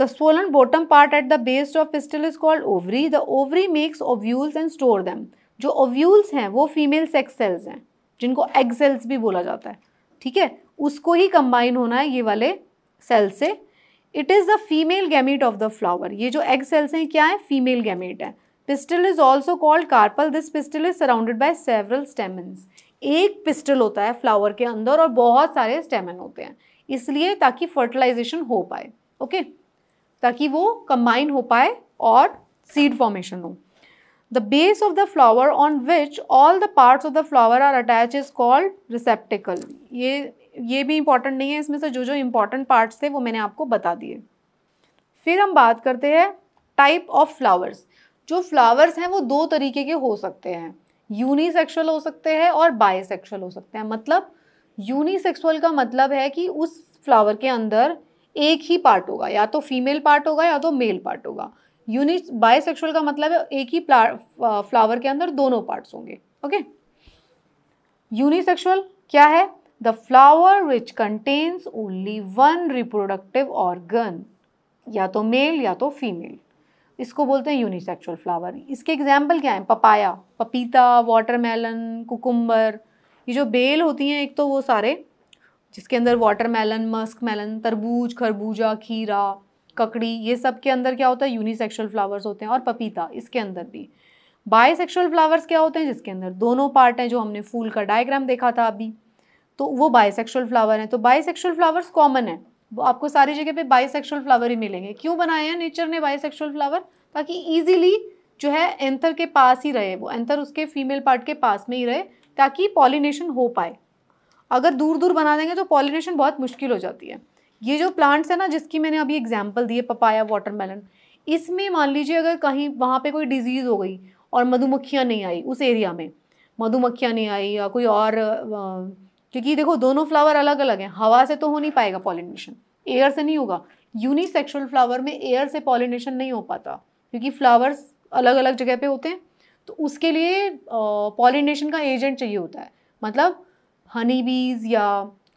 Speaker 1: the swollen bottom part at the base of pistil is called ovary the ovary makes ovules and store them जो ovules हैं वो female sex cells हैं जिनको egg cells भी बोला जाता है ठीक है उसको ही कंबाइन होना है ये वाले सेल से it is the female gamete of the flower ये जो एग सेल्स हैं क्या है फीमेल गैमेट है pistil is also called carpel this pistil is surrounded by several stamens एक पिस्टल होता है फ्लावर के अंदर और बहुत सारे स्टेमिन होते हैं इसलिए ताकि फर्टिलाइजेशन हो पाए ओके okay? ताकि वो कंबाइन हो पाए और सीड फॉर्मेशन हो the base of the flower on which all the parts of the flower are attach is called receptacle ये ये भी इम्पॉर्टेंट नहीं है इसमें से जो जो इम्पॉर्टेंट पार्ट्स थे वो मैंने आपको बता दिए फिर हम बात करते हैं टाइप ऑफ फ्लावर्स जो फ्लावर्स हैं वो दो तरीके के हो सकते हैं यूनिसेक्सुअल हो सकते हैं और बायसेक्सुअल हो सकते हैं मतलब यूनिसेक्सुअल का मतलब है कि उस फ्लावर के अंदर एक ही पार्ट होगा या तो फीमेल पार्ट होगा या तो मेल पार्ट होगा यूनि बायसेक्सुअल का मतलब है एक ही फ्लावर uh, के अंदर दोनों पार्ट्स होंगे ओके यूनिसेक्सुअल क्या है the flower which contains only one reproductive organ या तो मेल या तो फीमेल इसको बोलते हैं यूनिसेक्सुअल फ्लावर इसके एग्जाम्पल क्या है पपाया पपीता वाटरमेलन कुकुम्बर ये जो बेल होती हैं एक तो वो सारे जिसके अंदर वाटर मेलन मस्क मेलन तरबूज खरबूजा खीरा ककड़ी ये सब के अंदर क्या होता है यूनिसेक्शुअल फ्लावर्स होते हैं और पपीता इसके अंदर भी बायसेक्सुअल फ्लावर्स क्या होते हैं जिसके अंदर दोनों पार्ट हैं जो हमने फूल का डायग्राम देखा था अभी तो वो बायसेक्सुअल फ्लावर हैं तो बायसेक्सुअल फ्लावर्स कॉमन है वो आपको सारी जगह पे बायसेक्सुअल फ्लावर ही मिलेंगे क्यों बनाए हैं नेचर ने बायसेक्सुअल फ्लावर ताकि ईजिली जो है एंथर के पास ही रहे वो एंथर उसके फीमेल पार्ट के पास में ही रहे ताकि पॉलिनेशन हो पाए अगर दूर दूर बना देंगे तो पॉलिनेशन बहुत मुश्किल हो जाती है ये जो प्लांट्स है ना जिसकी मैंने अभी एग्जाम्पल दी है पपाया वाटरमेलन इसमें मान लीजिए अगर कहीं वहाँ पे कोई डिजीज़ हो गई और मधुमक्खियाँ नहीं आई उस एरिया में मधुमक्खियाँ नहीं आई या कोई और क्योंकि देखो दोनों फ्लावर अलग अलग हैं हवा से तो हो नहीं पाएगा पॉलिनेशन एयर से नहीं होगा यूनिसेक्सुअल फ्लावर में एयर से पॉलिनेशन नहीं हो पाता क्योंकि फ्लावर्स अलग अलग जगह पे होते हैं तो उसके लिए पॉलिनेशन का एजेंट चाहिए होता है मतलब हनी बीज या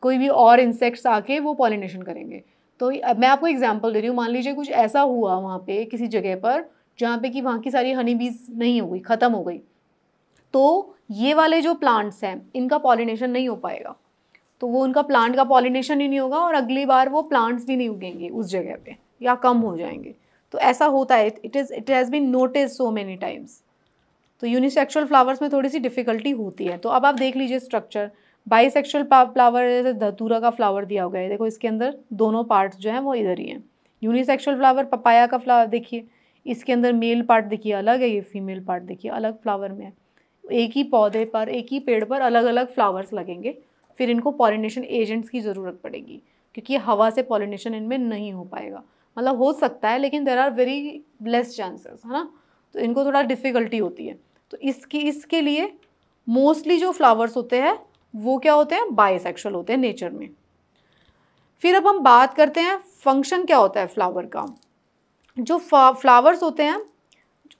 Speaker 1: कोई भी और इंसेक्ट्स आके वो पॉलिनेशन करेंगे तो मैं आपको एग्जाम्पल दे रही हूँ मान लीजिए कुछ ऐसा हुआ वहाँ पे किसी जगह पर जहाँ पे कि वहाँ की सारी हनी बीज नहीं हो गई ख़त्म हो गई तो ये वाले जो प्लांट्स हैं इनका पॉलिनेशन नहीं हो पाएगा तो वो उनका प्लांट का पॉलिनेशन ही नहीं होगा और अगली बार वो प्लांट्स भी नहीं उगेंगे उस जगह पे या कम हो जाएंगे तो ऐसा होता है it is it has been notice so many times तो यूनिसेक्चुअल फ्लावर्स में थोड़ी सी डिफ़िकल्टी होती है तो अब आप देख लीजिए स्ट्रक्चर बाई सेक्शुअल फ्लावर जैसे धतूरा का फ्लावर दिया हुआ है देखो इसके अंदर दोनों पार्ट जो हैं वो इधर ही हैं यूनिसेक्शुअल फ्लावर पपाया का फ्लावर देखिए इसके अंदर मेल पार्ट देखिए अलग है ये फीमेल पार्ट देखिए अलग फ्लावर में है एक ही पौधे पर एक ही पेड़ पर अलग अलग फ्लावर्स लगेंगे फिर इनको पॉलिनेशन एजेंट्स की ज़रूरत पड़ेगी क्योंकि हवा से पॉलिनेशन इनमें नहीं हो पाएगा मतलब हो सकता है लेकिन there are very less chances है ना तो इनको थोड़ा डिफ़िकल्टी होती है तो इसकी इसके लिए मोस्टली जो फ्लावर्स होते हैं वो क्या होते हैं बायोसेक्शुअल होते हैं नेचर में फिर अब हम बात करते हैं फंक्शन क्या होता है फ्लावर का जो फ्लावर्स होते हैं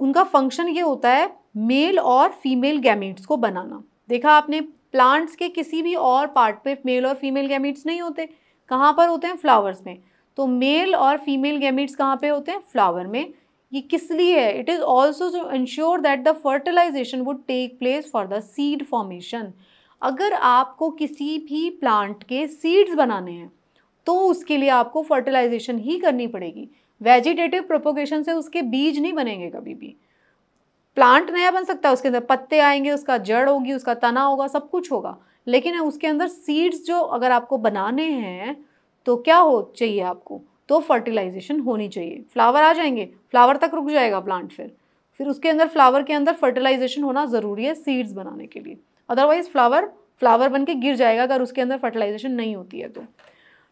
Speaker 1: उनका फंक्शन ये होता है मेल और फीमेल गैमिट्स को बनाना देखा आपने प्लांट्स के किसी भी और पार्ट पे मेल और फीमेल गैमिट्स नहीं होते कहाँ पर होते हैं फ्लावर्स में तो मेल और फीमेल गैमिट्स कहाँ पे होते हैं फ्लावर में ये किस लिए है it is also to ensure that the fertilisation would take place for the seed formation अगर आपको किसी भी प्लांट के सीड्स बनाने हैं तो उसके लिए आपको फर्टिलाइजेशन ही करनी पड़ेगी वेजिटेटिव प्रोपोगेशन से उसके बीज नहीं बनेंगे कभी भी प्लांट नया बन सकता है उसके अंदर पत्ते आएंगे उसका जड़ होगी उसका तना होगा सब कुछ होगा लेकिन उसके अंदर सीड्स जो अगर आपको बनाने हैं तो क्या हो चाहिए आपको तो फर्टिलाइजेशन होनी चाहिए फ्लावर आ जाएंगे फ्लावर तक रुक जाएगा प्लांट फिर फिर उसके अंदर फ्लावर के अंदर फर्टिलाइजेशन होना ज़रूरी है सीड्स बनाने के लिए अदरवाइज फ्लावर फ्लावर बन के गिर जाएगा अगर उसके अंदर फर्टिलाइजेशन नहीं होती है तो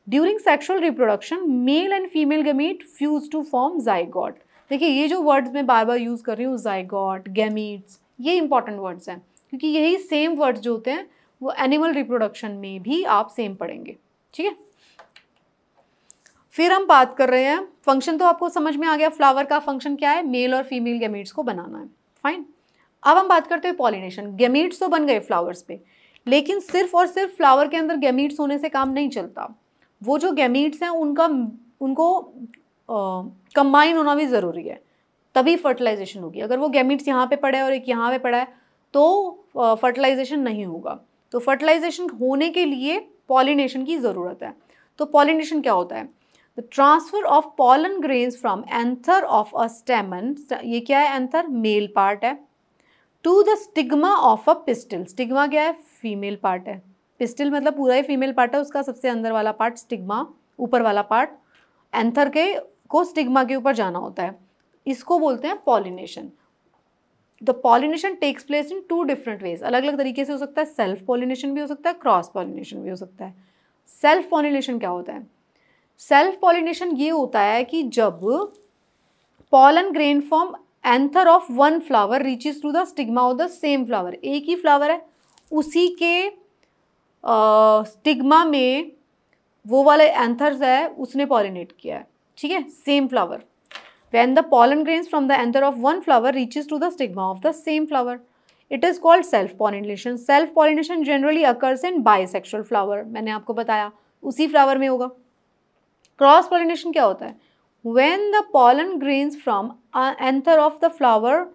Speaker 1: during sexual reproduction male and female gamete fuse to form zygote देखिए ये जो वर्ड्स मैं बार बार यूज़ कर रही हूँ जाइगॉट गैमीट्स ये इंपॉर्टेंट वर्ड्स हैं क्योंकि यही सेम वर्ड्स जो होते हैं वो एनिमल रिप्रोडक्शन में भी आप सेम पढ़ेंगे ठीक है फिर हम बात कर रहे हैं फंक्शन तो आपको समझ में आ गया फ्लावर का फंक्शन क्या है मेल और फीमेल गैमीट्स को बनाना है फाइन अब हम बात करते हैं पॉलिनेशन गेमीट्स तो बन गए फ्लावर्स पे लेकिन सिर्फ और सिर्फ फ्लावर के अंदर गेमीट्स होने से काम नहीं चलता वो जो गेमीट्स हैं उनका उनको कंबाइन होना भी ज़रूरी है तभी फर्टिलाइजेशन होगी अगर वो गेमीट्स यहाँ पे पड़े और एक यहाँ पे पड़ा है तो फर्टिलाइजेशन नहीं होगा तो फर्टिलाइजेशन होने के लिए पॉलिनेशन की ज़रूरत है तो पॉलिनेशन क्या होता है the transfer of pollen grains from anther of a stamen ये क्या है एंथर मेल पार्ट है to the stigma of a pistil stigma क्या है फीमेल पार्ट है पिस्टल मतलब पूरा ही फीमेल पार्ट है उसका सबसे अंदर वाला पार्ट स्टिग्मा ऊपर वाला पार्ट एंथर के को स्टिग्मा के ऊपर जाना होता है इसको बोलते हैं pollination the pollination takes place in two different ways अलग अलग तरीके से हो सकता है सेल्फ पॉलिनेशन भी हो सकता है क्रॉस पॉलिनेशन भी हो सकता है सेल्फ पॉलिनेशन क्या होता है सेल्फ पॉलिनेशन ये होता है कि जब pollen grain from anther of one flower reaches to the stigma of the same flower एक ही फ्लावर है उसी के स्टिग्मा uh, में वो वाले एंथर्स है उसने पॉलिनेट किया है ठीक है same flower when the pollen grains from the anther of one flower reaches to the stigma of the same flower it is called self pollination self pollination generally occurs in bisexual flower मैंने आपको बताया उसी flower में होगा cross pollination क्या होता है when the pollen grains from anther of the flower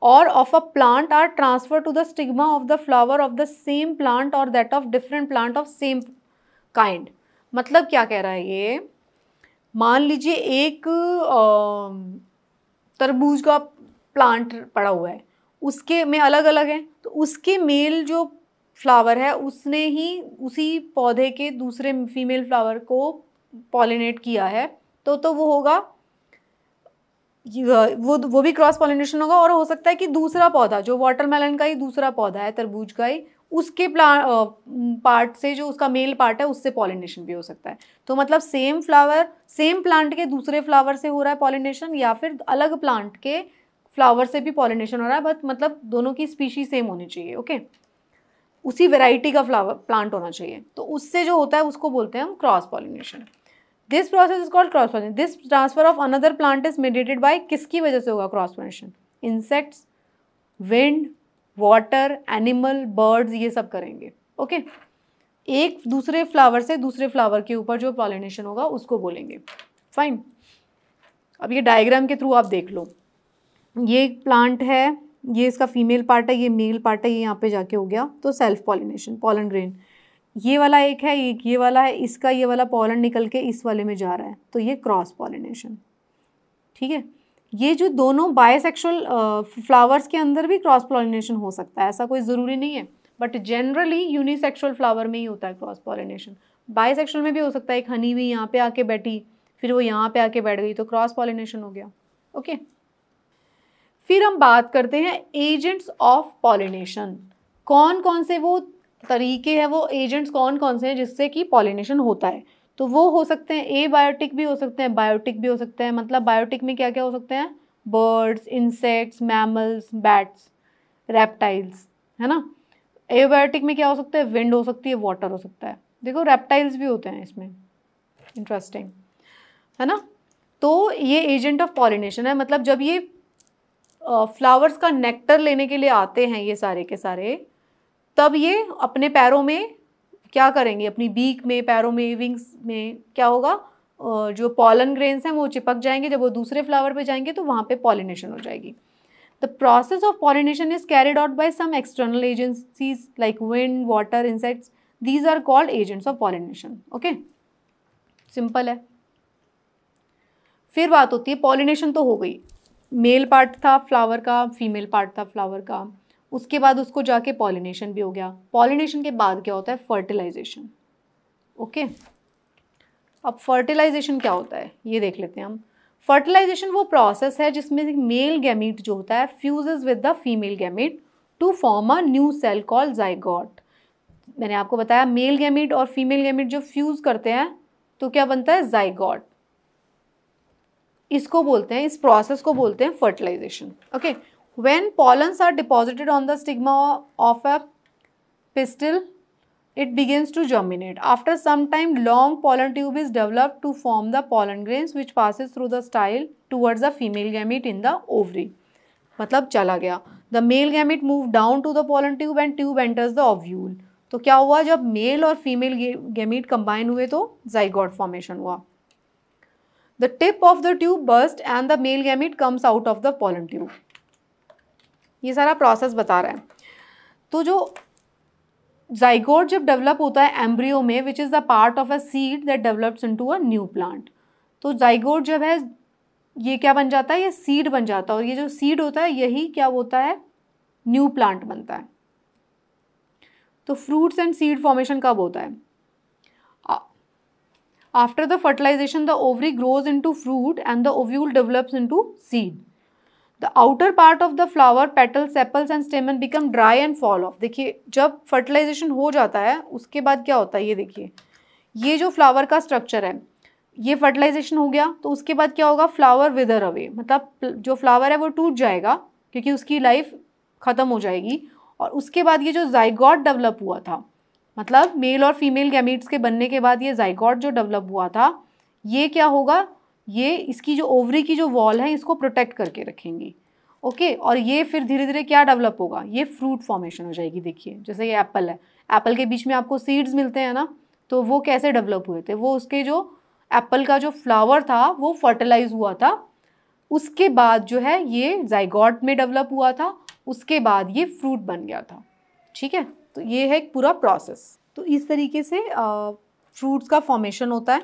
Speaker 1: or of a plant are transferred to the stigma of the flower of the same plant or that of different plant of same kind मतलब क्या कह रहा है ये मान लीजिए एक तरबूज का प्लांट पड़ा हुआ है उसके में अलग अलग हैं तो उसके मेल जो फ्लावर है उसने ही उसी पौधे के दूसरे फीमेल फ्लावर को पॉलिनेट किया है तो तो वो होगा वो वो भी क्रॉस पॉलिनेशन होगा और हो सकता है कि दूसरा पौधा जो वाटरमेलन का ही दूसरा पौधा है तरबूज का ही उसके प्ला पार्ट से जो उसका मेल पार्ट है उससे पॉलिनेशन भी हो सकता है तो मतलब सेम फ्लावर सेम प्लांट के दूसरे फ्लावर से हो रहा है पॉलिनेशन या फिर अलग प्लांट के फ्लावर से भी पॉलिनेशन हो रहा है बट मतलब दोनों की स्पीशी सेम होनी चाहिए ओके उसी वेराइटी का फ्लावर प्लांट होना चाहिए तो उससे जो होता है उसको बोलते हैं हम cross pollination this process is called cross pollination this transfer of another plant is mediated by किसकी वजह से होगा cross pollination insects wind water animal birds ये सब करेंगे ओके okay? एक दूसरे फ्लावर से दूसरे फ्लावर के ऊपर जो पॉलिनेशन होगा उसको बोलेंगे फाइन अब ये डायग्राम के थ्रू आप देख लो ये प्लांट है ये इसका फीमेल पार्ट है ये मेल पार्ट है ये यहाँ पे जाके हो गया तो सेल्फ पॉलिनेशन पॉलन ग्रेन ये वाला एक है एक ये वाला है इसका ये वाला पॉलन निकल के इस वाले में जा रहा है तो ये क्रॉस पॉलिनेशन ठीक है ये जो दोनों बायोसेक्सुअल फ्लावर्स के अंदर भी क्रॉस पॉलिनेशन हो सकता है ऐसा कोई ज़रूरी नहीं है बट जनरली यूनिसेक्सुअल फ्लावर में ही होता है क्रॉस पॉलिनेशन बायोसेक्सुअल में भी हो सकता है एक हनी भी यहाँ पे आके बैठी फिर वो यहाँ पे आके बैठ गई तो क्रॉस पॉलिनेशन हो गया ओके फिर हम बात करते हैं एजेंट्स ऑफ पॉलिनेशन कौन कौन से वो तरीके हैं वो एजेंट्स कौन कौन से हैं जिससे कि पॉलिनेशन होता है तो वो हो सकते हैं ए बायोटिक भी हो सकते हैं बायोटिक भी हो सकते हैं मतलब बायोटिक में क्या क्या हो सकते हैं birds insects mammals bats reptiles है ना एबायोटिक में क्या हो सकता है विंड हो सकती है वाटर हो सकता है देखो रेप्टाइल्स भी होते हैं इसमें इंटरेस्टिंग है ना तो ये एजेंट ऑफ पॉलिनेशन है मतलब जब ये फ्लावर्स का नेक्टर लेने के लिए आते हैं ये सारे के सारे तब ये अपने पैरों में क्या करेंगे अपनी बीक में पैरों में विंग्स में क्या होगा जो पॉलन ग्रेन्स हैं वो चिपक जाएंगे जब वो दूसरे फ्लावर पे जाएंगे तो वहाँ पे पॉलिनेशन हो जाएगी the process of pollination is carried out by some external agencies like wind water insects these are called agents of pollination okay simple है फिर बात होती है पॉलिनेशन तो हो गई मेल पार्ट था फ्लावर का फीमेल पार्ट था फ्लावर का उसके बाद उसको जाके पॉलिनेशन भी हो गया पॉलिनेशन के बाद क्या होता है फर्टिलाइजेशन ओके अब फर्टिलाइजेशन क्या होता है ये देख लेते हैं हम फर्टिलाइजेशन वो प्रोसेस है जिसमें मेल गैमिट जो होता है fuses with the female gamete to form a new cell call zygote मैंने आपको बताया मेल गैमिट और फीमेल गैमिट जो फ्यूज करते हैं तो क्या बनता है जाइगॉट इसको बोलते हैं इस प्रोसेस को बोलते हैं fertilisation okay okay? when pollens are deposited on the stigma of a pistil it begins to germinate after some time long pollen tube is developed to form the pollen grains which passes through the style towards the female gamete in the ovary matlab chala gaya the male gamete move down to the pollen tube and tube enters the ovule to kya hua jab male aur female gamete combine hue to zygote formation hua the tip of the tube burst and the male gamete comes out of the pollen tube ये सारा process बता रहा है तो जो zygote जब develop होता है एम्ब्रियो में which is the part of a seed that develops into a new plant तो जाइगोड जब है ये क्या बन जाता है ये सीड बन जाता है और ये जो सीड होता है यही क्या होता है न्यू प्लांट बनता है तो फ्रूट्स एंड सीड फॉर्मेशन कब होता है after the fertilisation the ovary grows into fruit and the ovule develops into seed the outer part of the flower petals sepals and stamen become dry and fall off देखिए जब fertilisation हो जाता है उसके बाद क्या होता है ये देखिए ये जो फ्लावर का स्ट्रक्चर है ये फर्टिलाइजेशन हो गया तो उसके बाद क्या होगा फ्लावर विदर अवे मतलब जो फ्लावर है वो टूट जाएगा क्योंकि उसकी लाइफ ख़त्म हो जाएगी और उसके बाद ये जो जाइगॉट डेवलप हुआ था मतलब मेल और फीमेल गैमिट्स के बनने के बाद ये जाइगॉट जो डेवलप हुआ था ये क्या होगा ये इसकी जो ओवरी की जो वॉल है इसको प्रोटेक्ट करके रखेंगी ओके और ये फिर धीरे धीरे क्या डेवलप होगा ये फ्रूट फॉर्मेशन हो जाएगी देखिए जैसे ये एप्पल है एप्पल के बीच में आपको सीड्स मिलते हैं ना तो वो कैसे डेवलप हुए थे वो उसके जो एप्पल का जो फ्लावर था वो फर्टिलाइज हुआ था उसके बाद जो है ये जाइगॉट में डेवलप हुआ था उसके बाद ये फ्रूट बन गया था ठीक है तो ये है एक पूरा प्रोसेस तो इस तरीके से फ्रूट्स का फॉर्मेशन होता है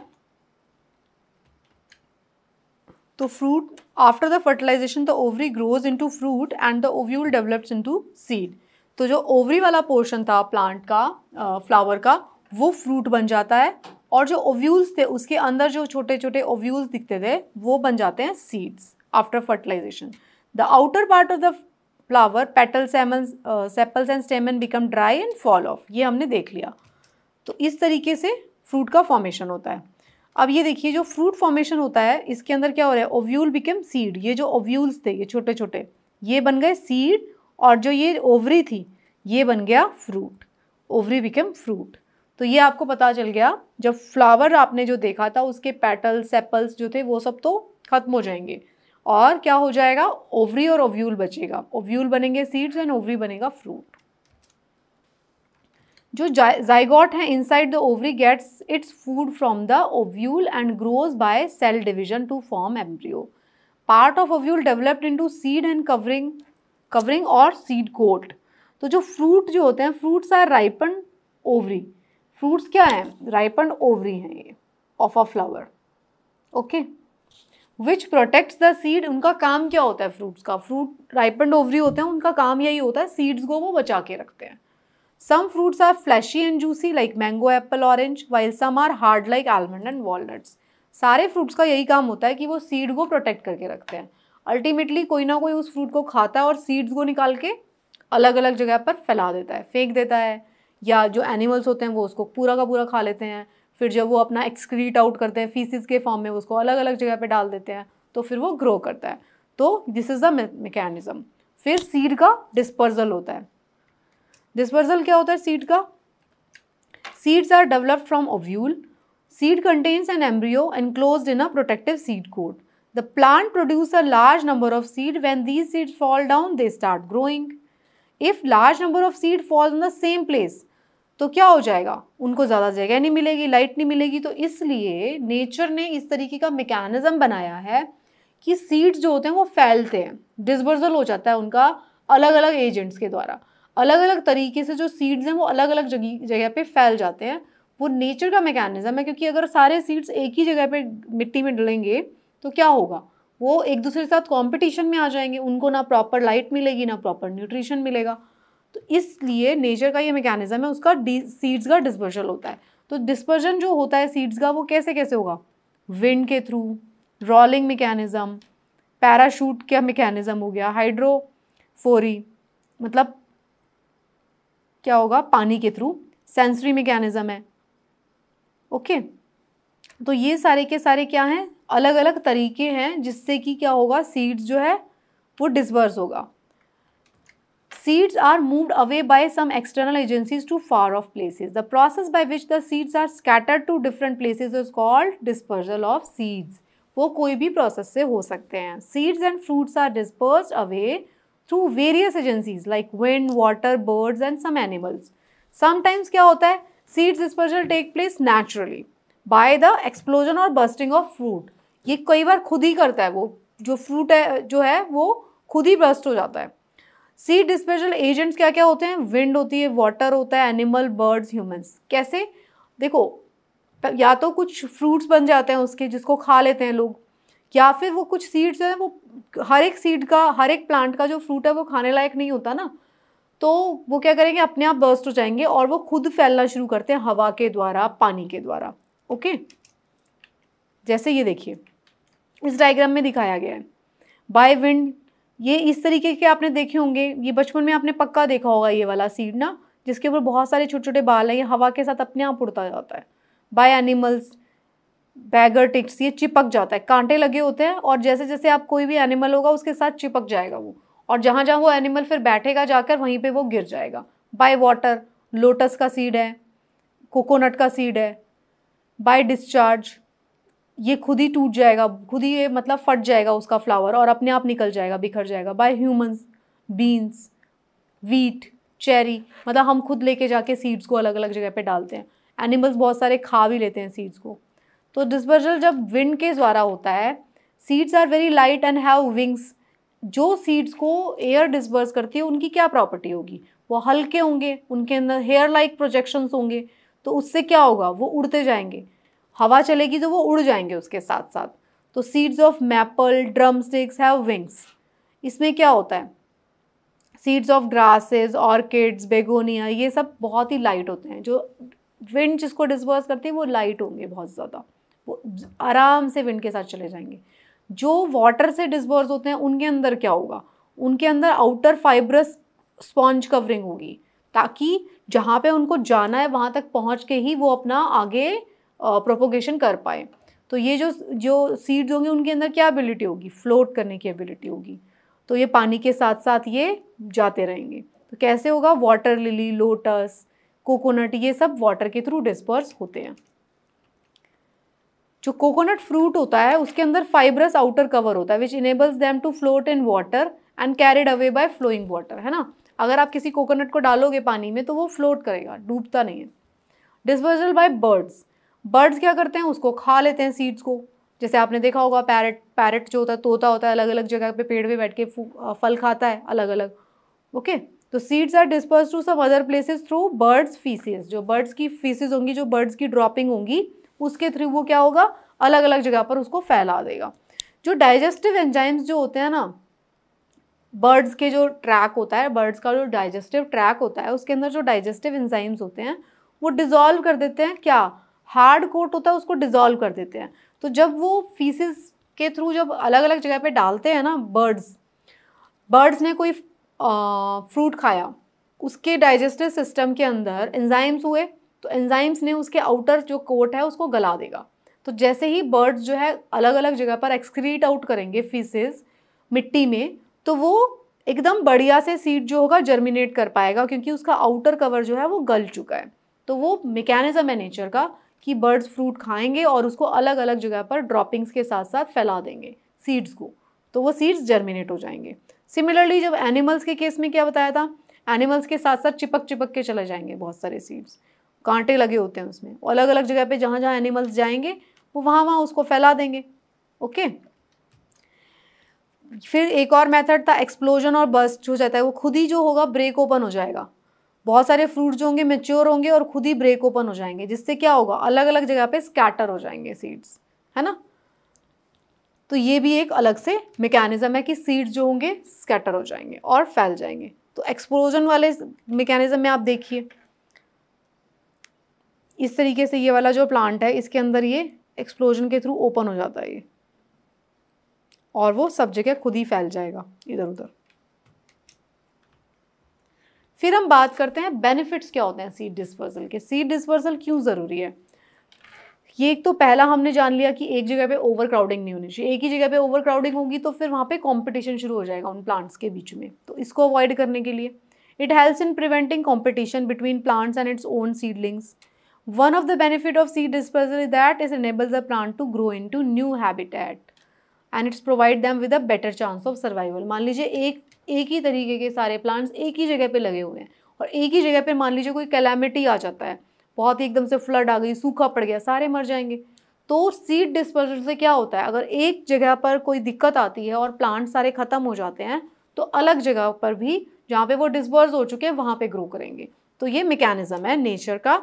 Speaker 1: तो fruit after the fertilisation the ovary grows into fruit and the ovule develops into seed तो जो ओवरी वाला पोर्शन था प्लांट का फ्लावर का वो फ्रूट बन जाता है और जो ओव्यूल्स थे उसके अंदर जो छोटे छोटे ओव्यूल्स दिखते थे वो बन जाते हैं seeds after fertilisation the outer part of the flower petal stamen sepals and stamen become dry and fall off ये हमने देख लिया तो इस तरीके से फ्रूट का फॉर्मेशन होता है अब ये देखिए जो फ्रूट फॉर्मेशन होता है इसके अंदर क्या हो रहा है ओव्यूल बिकेम सीड ये जो ओव्यूल्स थे ये छोटे छोटे ये बन गए सीड और जो ये ओवरी थी ये बन गया फ्रूट ओवरी बिकेम फ्रूट तो ये आपको पता चल गया जब फ्लावर आपने जो देखा था उसके पेटल्स एप्पल्स जो थे वो सब तो ख़त्म हो जाएंगे और क्या हो जाएगा ओवरी और ओव्यूल बचेगा ओव्यूल बनेंगे सीड्स एंड ओवरी बनेगा फ्रूट जो जाइगॉट हैं inside the ovary gets its food from the ovule and grows by cell division to form embryo part of ovule developed into seed and covering covering और seed coat तो जो fruit जो होते हैं fruits are ripen ovary fruits क्या हैं ripen ovary हैं ये of a flower okay which protects the seed उनका काम क्या होता है फ्रूट्स का फ्रूट राइपन ओवरी होते हैं उनका काम यही होता है सीड्स को वो बचा के रखते हैं Some fruits are fleshy and juicy like mango, apple, orange, while some are hard like almond and walnuts. सारे फ्रूट्स का यही काम होता है कि वो सीड को प्रोटेक्ट करके रखते हैं अल्टीमेटली कोई ना कोई उस फ्रूट को खाता है और सीड्स को निकाल के अलग अलग जगह पर फैला देता है फेंक देता है या जो एनिमल्स होते हैं वो उसको पूरा का पूरा खा लेते हैं फिर जब वो अपना एक्सक्रीट आउट करते हैं फीसिस के फॉर्म में उसको अलग अलग जगह पर डाल देते हैं तो फिर वो ग्रो करता है तो दिस इज़ द मैकेनिज़म फिर सीड का डिस्पर्जल होता है डिस्पर्सल क्या होता है सीड का seeds are developed from ovule seed contains an embryo enclose in a protective seed coat the plant produce a large number of seed when these seed fall down they start growing if large number of seed fall in the same place तो क्या हो जाएगा उनको ज़्यादा जगह नहीं मिलेगी light नहीं मिलेगी तो इसलिए नेचर ने इस तरीके का मेकेनिज्म बनाया है कि सीड्स जो होते हैं वो फैलते हैं डिस्बर्जल हो जाता है उनका अलग अलग एजेंट्स के द्वारा अलग अलग तरीके से जो सीड्स हैं वो अलग अलग जगह पे फैल जाते हैं वो नेचर का मैकेनिज्म है क्योंकि अगर सारे सीड्स एक ही जगह पे मिट्टी में डलेंगे तो क्या होगा वो एक दूसरे के साथ कंपटीशन में आ जाएंगे उनको ना प्रॉपर लाइट मिलेगी ना प्रॉपर न्यूट्रिशन मिलेगा तो इसलिए नेचर का ये मैकेनिज्म है उसका सीड्स का डिस्पर्जल होता है तो डिस्पर्जन जो होता है सीड्स का वो कैसे कैसे होगा विंड के थ्रू रॉलिंग मैकेनिज़्म पैराशूट का मैकेनिज़्म हो गया हाइड्रोफोरी मतलब क्या होगा पानी के थ्रू सेंसरी मैकेनिज्म है ओके तो ये सारे के सारे क्या हैं अलग अलग तरीके हैं जिससे कि क्या होगा सीड्स जो है वो डिसबर्स होगा seeds are moved away by some external agencies to far off places the process by which the seeds are scatter to different places is called dispersal of seeds वो कोई भी प्रोसेस से हो सकते हैं seeds and fruits are disperse away through various agencies like wind water birds and some animals sometimes क्या होता है seeds dispersal take place naturally by the explosion और बर्स्टिंग ऑफ फ्रूट ये कई बार खुद ही करता है वो जो फ्रूट है जो है वो खुद ही बर्स्ट हो जाता है सीड डिस्पर्जल एजेंट्स क्या क्या होते हैं विंड होती है वाटर होता है एनिमल बर्ड्स ह्यूमंस कैसे देखो या तो कुछ फ्रूट्स बन जाते हैं उसके जिसको खा लेते हैं लोग या फिर वो कुछ सीड्स हैं वो हर एक सीड का हर एक प्लांट का जो फ्रूट है वो खाने लायक नहीं होता ना तो वो क्या करेंगे अपने आप बर्स्ट हो जाएंगे और वो खुद फैलना शुरू करते हैं हवा के द्वारा पानी के द्वारा ओके जैसे ये देखिए इस डायग्राम में दिखाया गया है बाय विंड ये इस तरीके के आपने देखे होंगे ये बचपन में आपने पक्का देखा होगा ये वाला सीड ना जिसके ऊपर बहुत सारे छोटे छोटे बाल हैं ये हवा के साथ अपने आप उड़ता जाता है बाय एनिमल्स बैगर टिक्स ये चिपक जाता है कांटे लगे होते हैं और जैसे जैसे आप कोई भी एनिमल होगा उसके साथ चिपक जाएगा वो और जहाँ जहाँ वो एनिमल फिर बैठेगा जाकर वहीं पे वो गिर जाएगा बाय वाटर लोटस का सीड है कोकोनट का सीड है बाय डिस्चार्ज ये खुद ही टूट जाएगा खुद ही ये मतलब फट जाएगा उसका फ्लावर और अपने आप निकल जाएगा बिखर जाएगा by humans beans wheat cherry मतलब हम खुद लेके जाके सीड्स को अलग अलग जगह पे डालते हैं एनिमल्स बहुत सारे खा भी लेते हैं सीड्स को तो डिस्पर्जल जब विंड के द्वारा होता है seeds are very light and have wings जो सीड्स को एयर डिस्पर्स करती है उनकी क्या प्रॉपर्टी होगी वो हल्के होंगे उनके अंदर हेयर लाइक प्रोजेक्शंस होंगे तो उससे क्या होगा वो उड़ते जाएंगे हवा चलेगी तो वो उड़ जाएंगे उसके साथ साथ तो seeds of maple drumsticks have wings इसमें क्या होता है seeds of grasses orchids begonia ये सब बहुत ही लाइट होते हैं जो विंड जिसको डिस्पर्स करती है वो लाइट होंगे बहुत ज़्यादा वो आराम से विंड के साथ चले जाएंगे जो वाटर से डिस्बर्स होते हैं उनके अंदर क्या होगा उनके अंदर आउटर फाइब्रस स्पॉन्ज कवरिंग होगी ताकि जहाँ पे उनको जाना है वहाँ तक पहुँच के ही वो अपना आगे प्रोपोगेशन कर पाए तो ये जो जो सीड्स होंगे उनके अंदर क्या एबिलिटी होगी फ्लोट करने की एबिलिटी होगी तो ये पानी के साथ साथ ये जाते रहेंगे तो कैसे होगा वाटर लिली लोटस कोकोनट ये सब वाटर के थ्रू डिस्पर्स होते हैं जो कोकोनट फ्रूट होता है उसके अंदर फाइब्रस आउटर कवर होता है which enables them to float in water and carried away by flowing water है ना अगर आप किसी कोकोनट को डालोगे पानी में तो वो फ्लोट करेगा डूबता नहीं है डिस्पर्जल बाय बर्ड्स बर्ड्स क्या करते हैं उसको खा लेते हैं सीड्स को जैसे आपने देखा होगा पैरट पैरट जो होता है तोता होता है अलग अलग जगह पे पेड़ पे बैठ के फल खाता है अलग अलग ओके तो seeds are disperse to some other places through birds faeces जो बर्ड्स की फीसेस होंगी जो बर्ड्स की ड्रॉपिंग होंगी उसके थ्रू वो क्या होगा अलग अलग जगह पर उसको फैला देगा जो डाइजेस्टिव एंजाइम्स जो होते हैं ना बर्ड्स के जो ट्रैक होता है बर्ड्स का जो डाइजेस्टिव ट्रैक होता है उसके अंदर जो डाइजेस्टिव एंजाइम्स होते हैं वो डिज़ोल्व कर देते हैं क्या हार्ड कोट होता है उसको डिज़ोल्व कर देते हैं तो जब वो फीसिस के थ्रू जब अलग अलग जगह पे डालते हैं ना बर्ड्स बर्ड्स ने कोई फ्रूट खाया उसके डाइजेस्टिव सिस्टम के अंदर एंजाइम्स हुए तो एंजाइम्स ने उसके आउटर जो कोट है उसको गला देगा तो जैसे ही बर्ड्स जो है अलग अलग जगह पर एक्सक्रीट आउट करेंगे फीसेस मिट्टी में तो वो एकदम बढ़िया से सीड जो होगा जर्मिनेट कर पाएगा क्योंकि उसका आउटर कवर जो है वो गल चुका है तो वो मेकेनिज़म है नेचर का कि बर्ड्स फ्रूट खाएंगे और उसको अलग अलग जगह पर ड्रॉपिंग्स के साथ साथ फैला देंगे सीड्स को तो वो सीड्स जर्मिनेट हो जाएंगे सिमिलरली जब एनिमल्स के केस में क्या बताया था एनिमल्स के साथ साथ चिपक चिपक के चले जाएंगे बहुत सारे सीड्स कांटे लगे होते हैं उसमें अलग अलग जगह पे जहाँ जहाँ एनिमल्स जाएंगे वो वहाँ वहाँ उसको फैला देंगे ओके फिर एक और मेथड था एक्सप्लोजन और बस्ट जो जाता है वो खुद ही जो होगा ब्रेक ओपन हो जाएगा बहुत सारे फ्रूट जो होंगे मेच्योर होंगे और खुद ही ब्रेक ओपन हो जाएंगे जिससे क्या होगा अलग अलग जगह पे स्कैटर हो जाएंगे सीड्स है ना तो ये भी एक अलग से मेकेनिज़्म है कि सीड्स जो होंगे स्कैटर हो जाएंगे और फैल जाएंगे तो एक्सप्लोजन वाले मेकेनिज़्म में आप देखिए इस तरीके से ये वाला जो प्लांट है इसके अंदर ये एक्सप्लोजन के थ्रू ओपन हो जाता है ये और वो सब जगह खुद ही फैल जाएगा इधर उधर फिर हम बात करते हैं बेनिफिट्स क्या होते हैं सीड डिस्पर्सल के सीड डिस्पर्सल क्यों ज़रूरी है ये एक तो पहला हमने जान लिया कि एक जगह पे ओवर क्राउडिंग नहीं होनी चाहिए एक ही जगह पे ओवर क्राउडिंग होगी तो फिर वहाँ पे कंपटीशन शुरू हो जाएगा उन प्लांट्स के बीच में तो इसको अवॉइड करने के लिए it helps in preventing competition between plants and its own seedlings of the benefit of seed disposal is that is enable the plant to grow into new habitat and its provide them with a better chance of survival मान लीजिए एक एक ही तरीके के सारे plants एक ही जगह पे लगे हुए हैं और एक ही जगह पे मान लीजिए कोई कैलामिटी आ जाता है बहुत ही एकदम से फ्लड आ गई सूखा पड़ गया सारे मर जाएंगे तो सीड डिस्पर्जल से क्या होता है अगर एक जगह पर कोई दिक्कत आती है और प्लांट सारे ख़त्म हो जाते हैं तो अलग जगह पर भी जहाँ पे वो डिस्पर्स हो चुके हैं वहाँ पे ग्रो करेंगे तो ये मेकेनिज़्म है नेचर का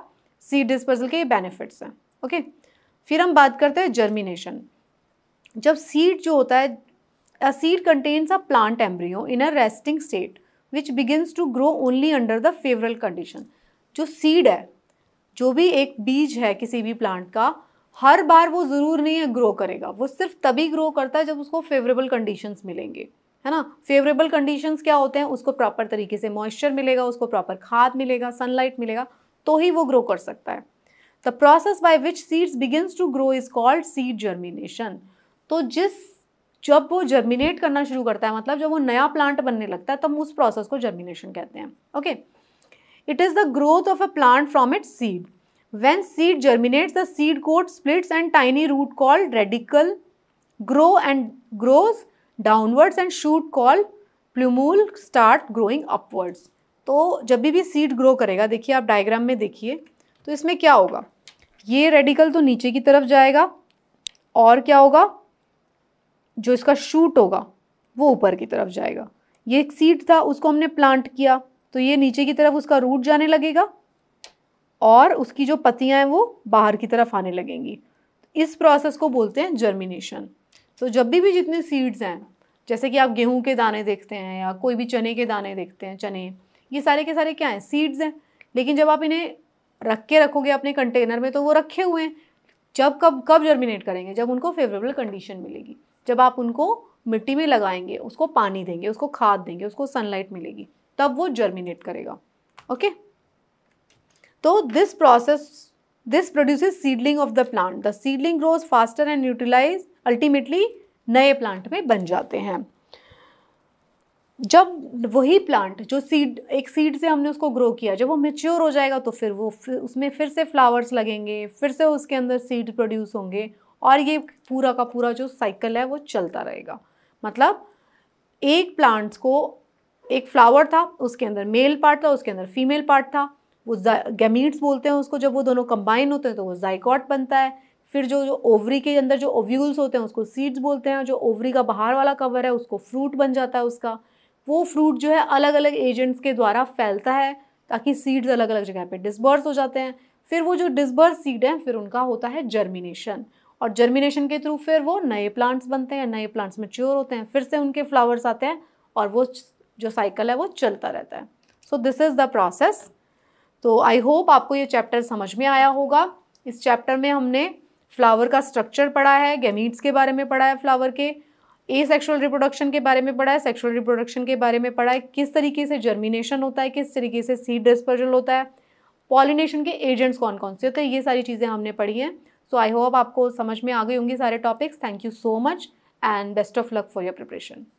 Speaker 1: सीड डिस्पर्सल के ये बेनिफिट्स हैं ओके फिर हम बात करते हैं जर्मिनेशन जब सीड जो होता है seed seed contains a plant embryo in a resting state which begins to grow only under the favorable जो सीड है जो भी एक बीज है किसी भी प्लांट का हर बार वो ज़रूर नहीं है ग्रो करेगा वो सिर्फ तभी ग्रो करता है जब उसको फेवरेबल कंडीशंस मिलेंगे है ना फेवरेबल कंडीशंस क्या होते हैं उसको प्रॉपर तरीके से मॉइस्चर मिलेगा उसको प्रॉपर खाद मिलेगा सनलाइट मिलेगा तो ही वो ग्रो कर सकता है the process by which seeds begins to grow is called seed germination तो जिस जब वो जर्मिनेट करना शुरू करता है मतलब जब वो नया प्लांट बनने लगता है तब तो उस प्रोसेस को जर्मिनेशन कहते हैं okay it is the growth of a plant from its seed when seed germinates the seed coat splits and tiny root called radicle grow and grows downwards and shoot call plumule start growing upwards तो जब भी seed grow करेगा देखिए आप diagram में देखिए तो इसमें क्या होगा ये रेडिकल तो नीचे की तरफ जाएगा और क्या होगा जो इसका शूट होगा वो ऊपर की तरफ जाएगा ये एक सीड था उसको हमने प्लांट किया तो ये नीचे की तरफ उसका रूट जाने लगेगा और उसकी जो पत्तियां हैं वो बाहर की तरफ आने लगेंगी इस प्रोसेस को बोलते हैं जर्मिनेशन तो जब भी भी जितने सीड्स हैं जैसे कि आप गेहूं के दाने देखते हैं या कोई भी चने के दाने देखते हैं चने ये सारे के सारे क्या हैं सीड्स हैं लेकिन जब आप इन्हें रख के रखोगे अपने कंटेनर में तो वो रखे हुए हैं जब कब कब जर्मिनेट करेंगे जब उनको फेवरेबल कंडीशन मिलेगी जब आप उनको मिट्टी में लगाएंगे उसको पानी देंगे उसको खाद देंगे उसको सनलाइट मिलेगी तब वो जर्मिनेट करेगा ओके तो this process this produce seedling of the plant the seedling grows faster and utilise ultimately नए प्लांट में बन जाते हैं जब वही प्लांट जो सीड एक सीड से हमने उसको ग्रो किया जब वो मेच्योर हो जाएगा तो फिर वो फिर उसमें फिर से फ्लावर्स लगेंगे फिर से उसके अंदर सीड प्रोड्यूस होंगे और ये पूरा का पूरा जो साइकिल है वो चलता रहेगा मतलब एक प्लांट्स को एक फ्लावर था उसके अंदर मेल पार्ट था उसके अंदर फीमेल पार्ट था वो गैमीट्स बोलते हैं उसको जब वो दोनों कंबाइन होते हैं तो वो जाइकॉट बनता है फिर जो जो ओवरी के अंदर जो ओव्यूल्स होते हैं उसको सीड्स बोलते हैं जो ओवरी का बाहर वाला कवर है उसको फ्रूट बन जाता है उसका वो फ्रूट जो है अलग अलग एजेंट्स के द्वारा फैलता है ताकि सीड्स अलग अलग जगह पे डिस्बर्स हो जाते हैं फिर वो जो डिस्बर्स सीड हैं फिर उनका होता है जर्मिनेशन और जर्मिनेशन के थ्रू फिर वो नए प्लांट्स बनते हैं नए प्लांट्स मेच्योर होते हैं फिर से उनके फ्लावर्स आते हैं और वो जो साइकिल है वो चलता रहता है so this is the process तो आई होप आपको ये चैप्टर समझ में आया होगा इस चैप्टर में हमने फ्लावर का स्ट्रक्चर पढ़ा है गेमीट्स के बारे में पढ़ा है फ्लावर के ए सेक्शुअल रिप्रोडक्शन के बारे में पढ़ा है सेक्शुअल रिप्रोडक्शन के बारे में पढ़ा है किस तरीके से जर्मिनेशन होता है किस तरीके से सीड डिस्पर्जल होता है पॉलिनेशन के एजेंट्स कौन कौन से होते हैं ये सारी चीज़ें हमने पढ़ी हैं सो आई होप आपको समझ में आ गई होंगी सारे topics thank you so much and best of luck for your preparation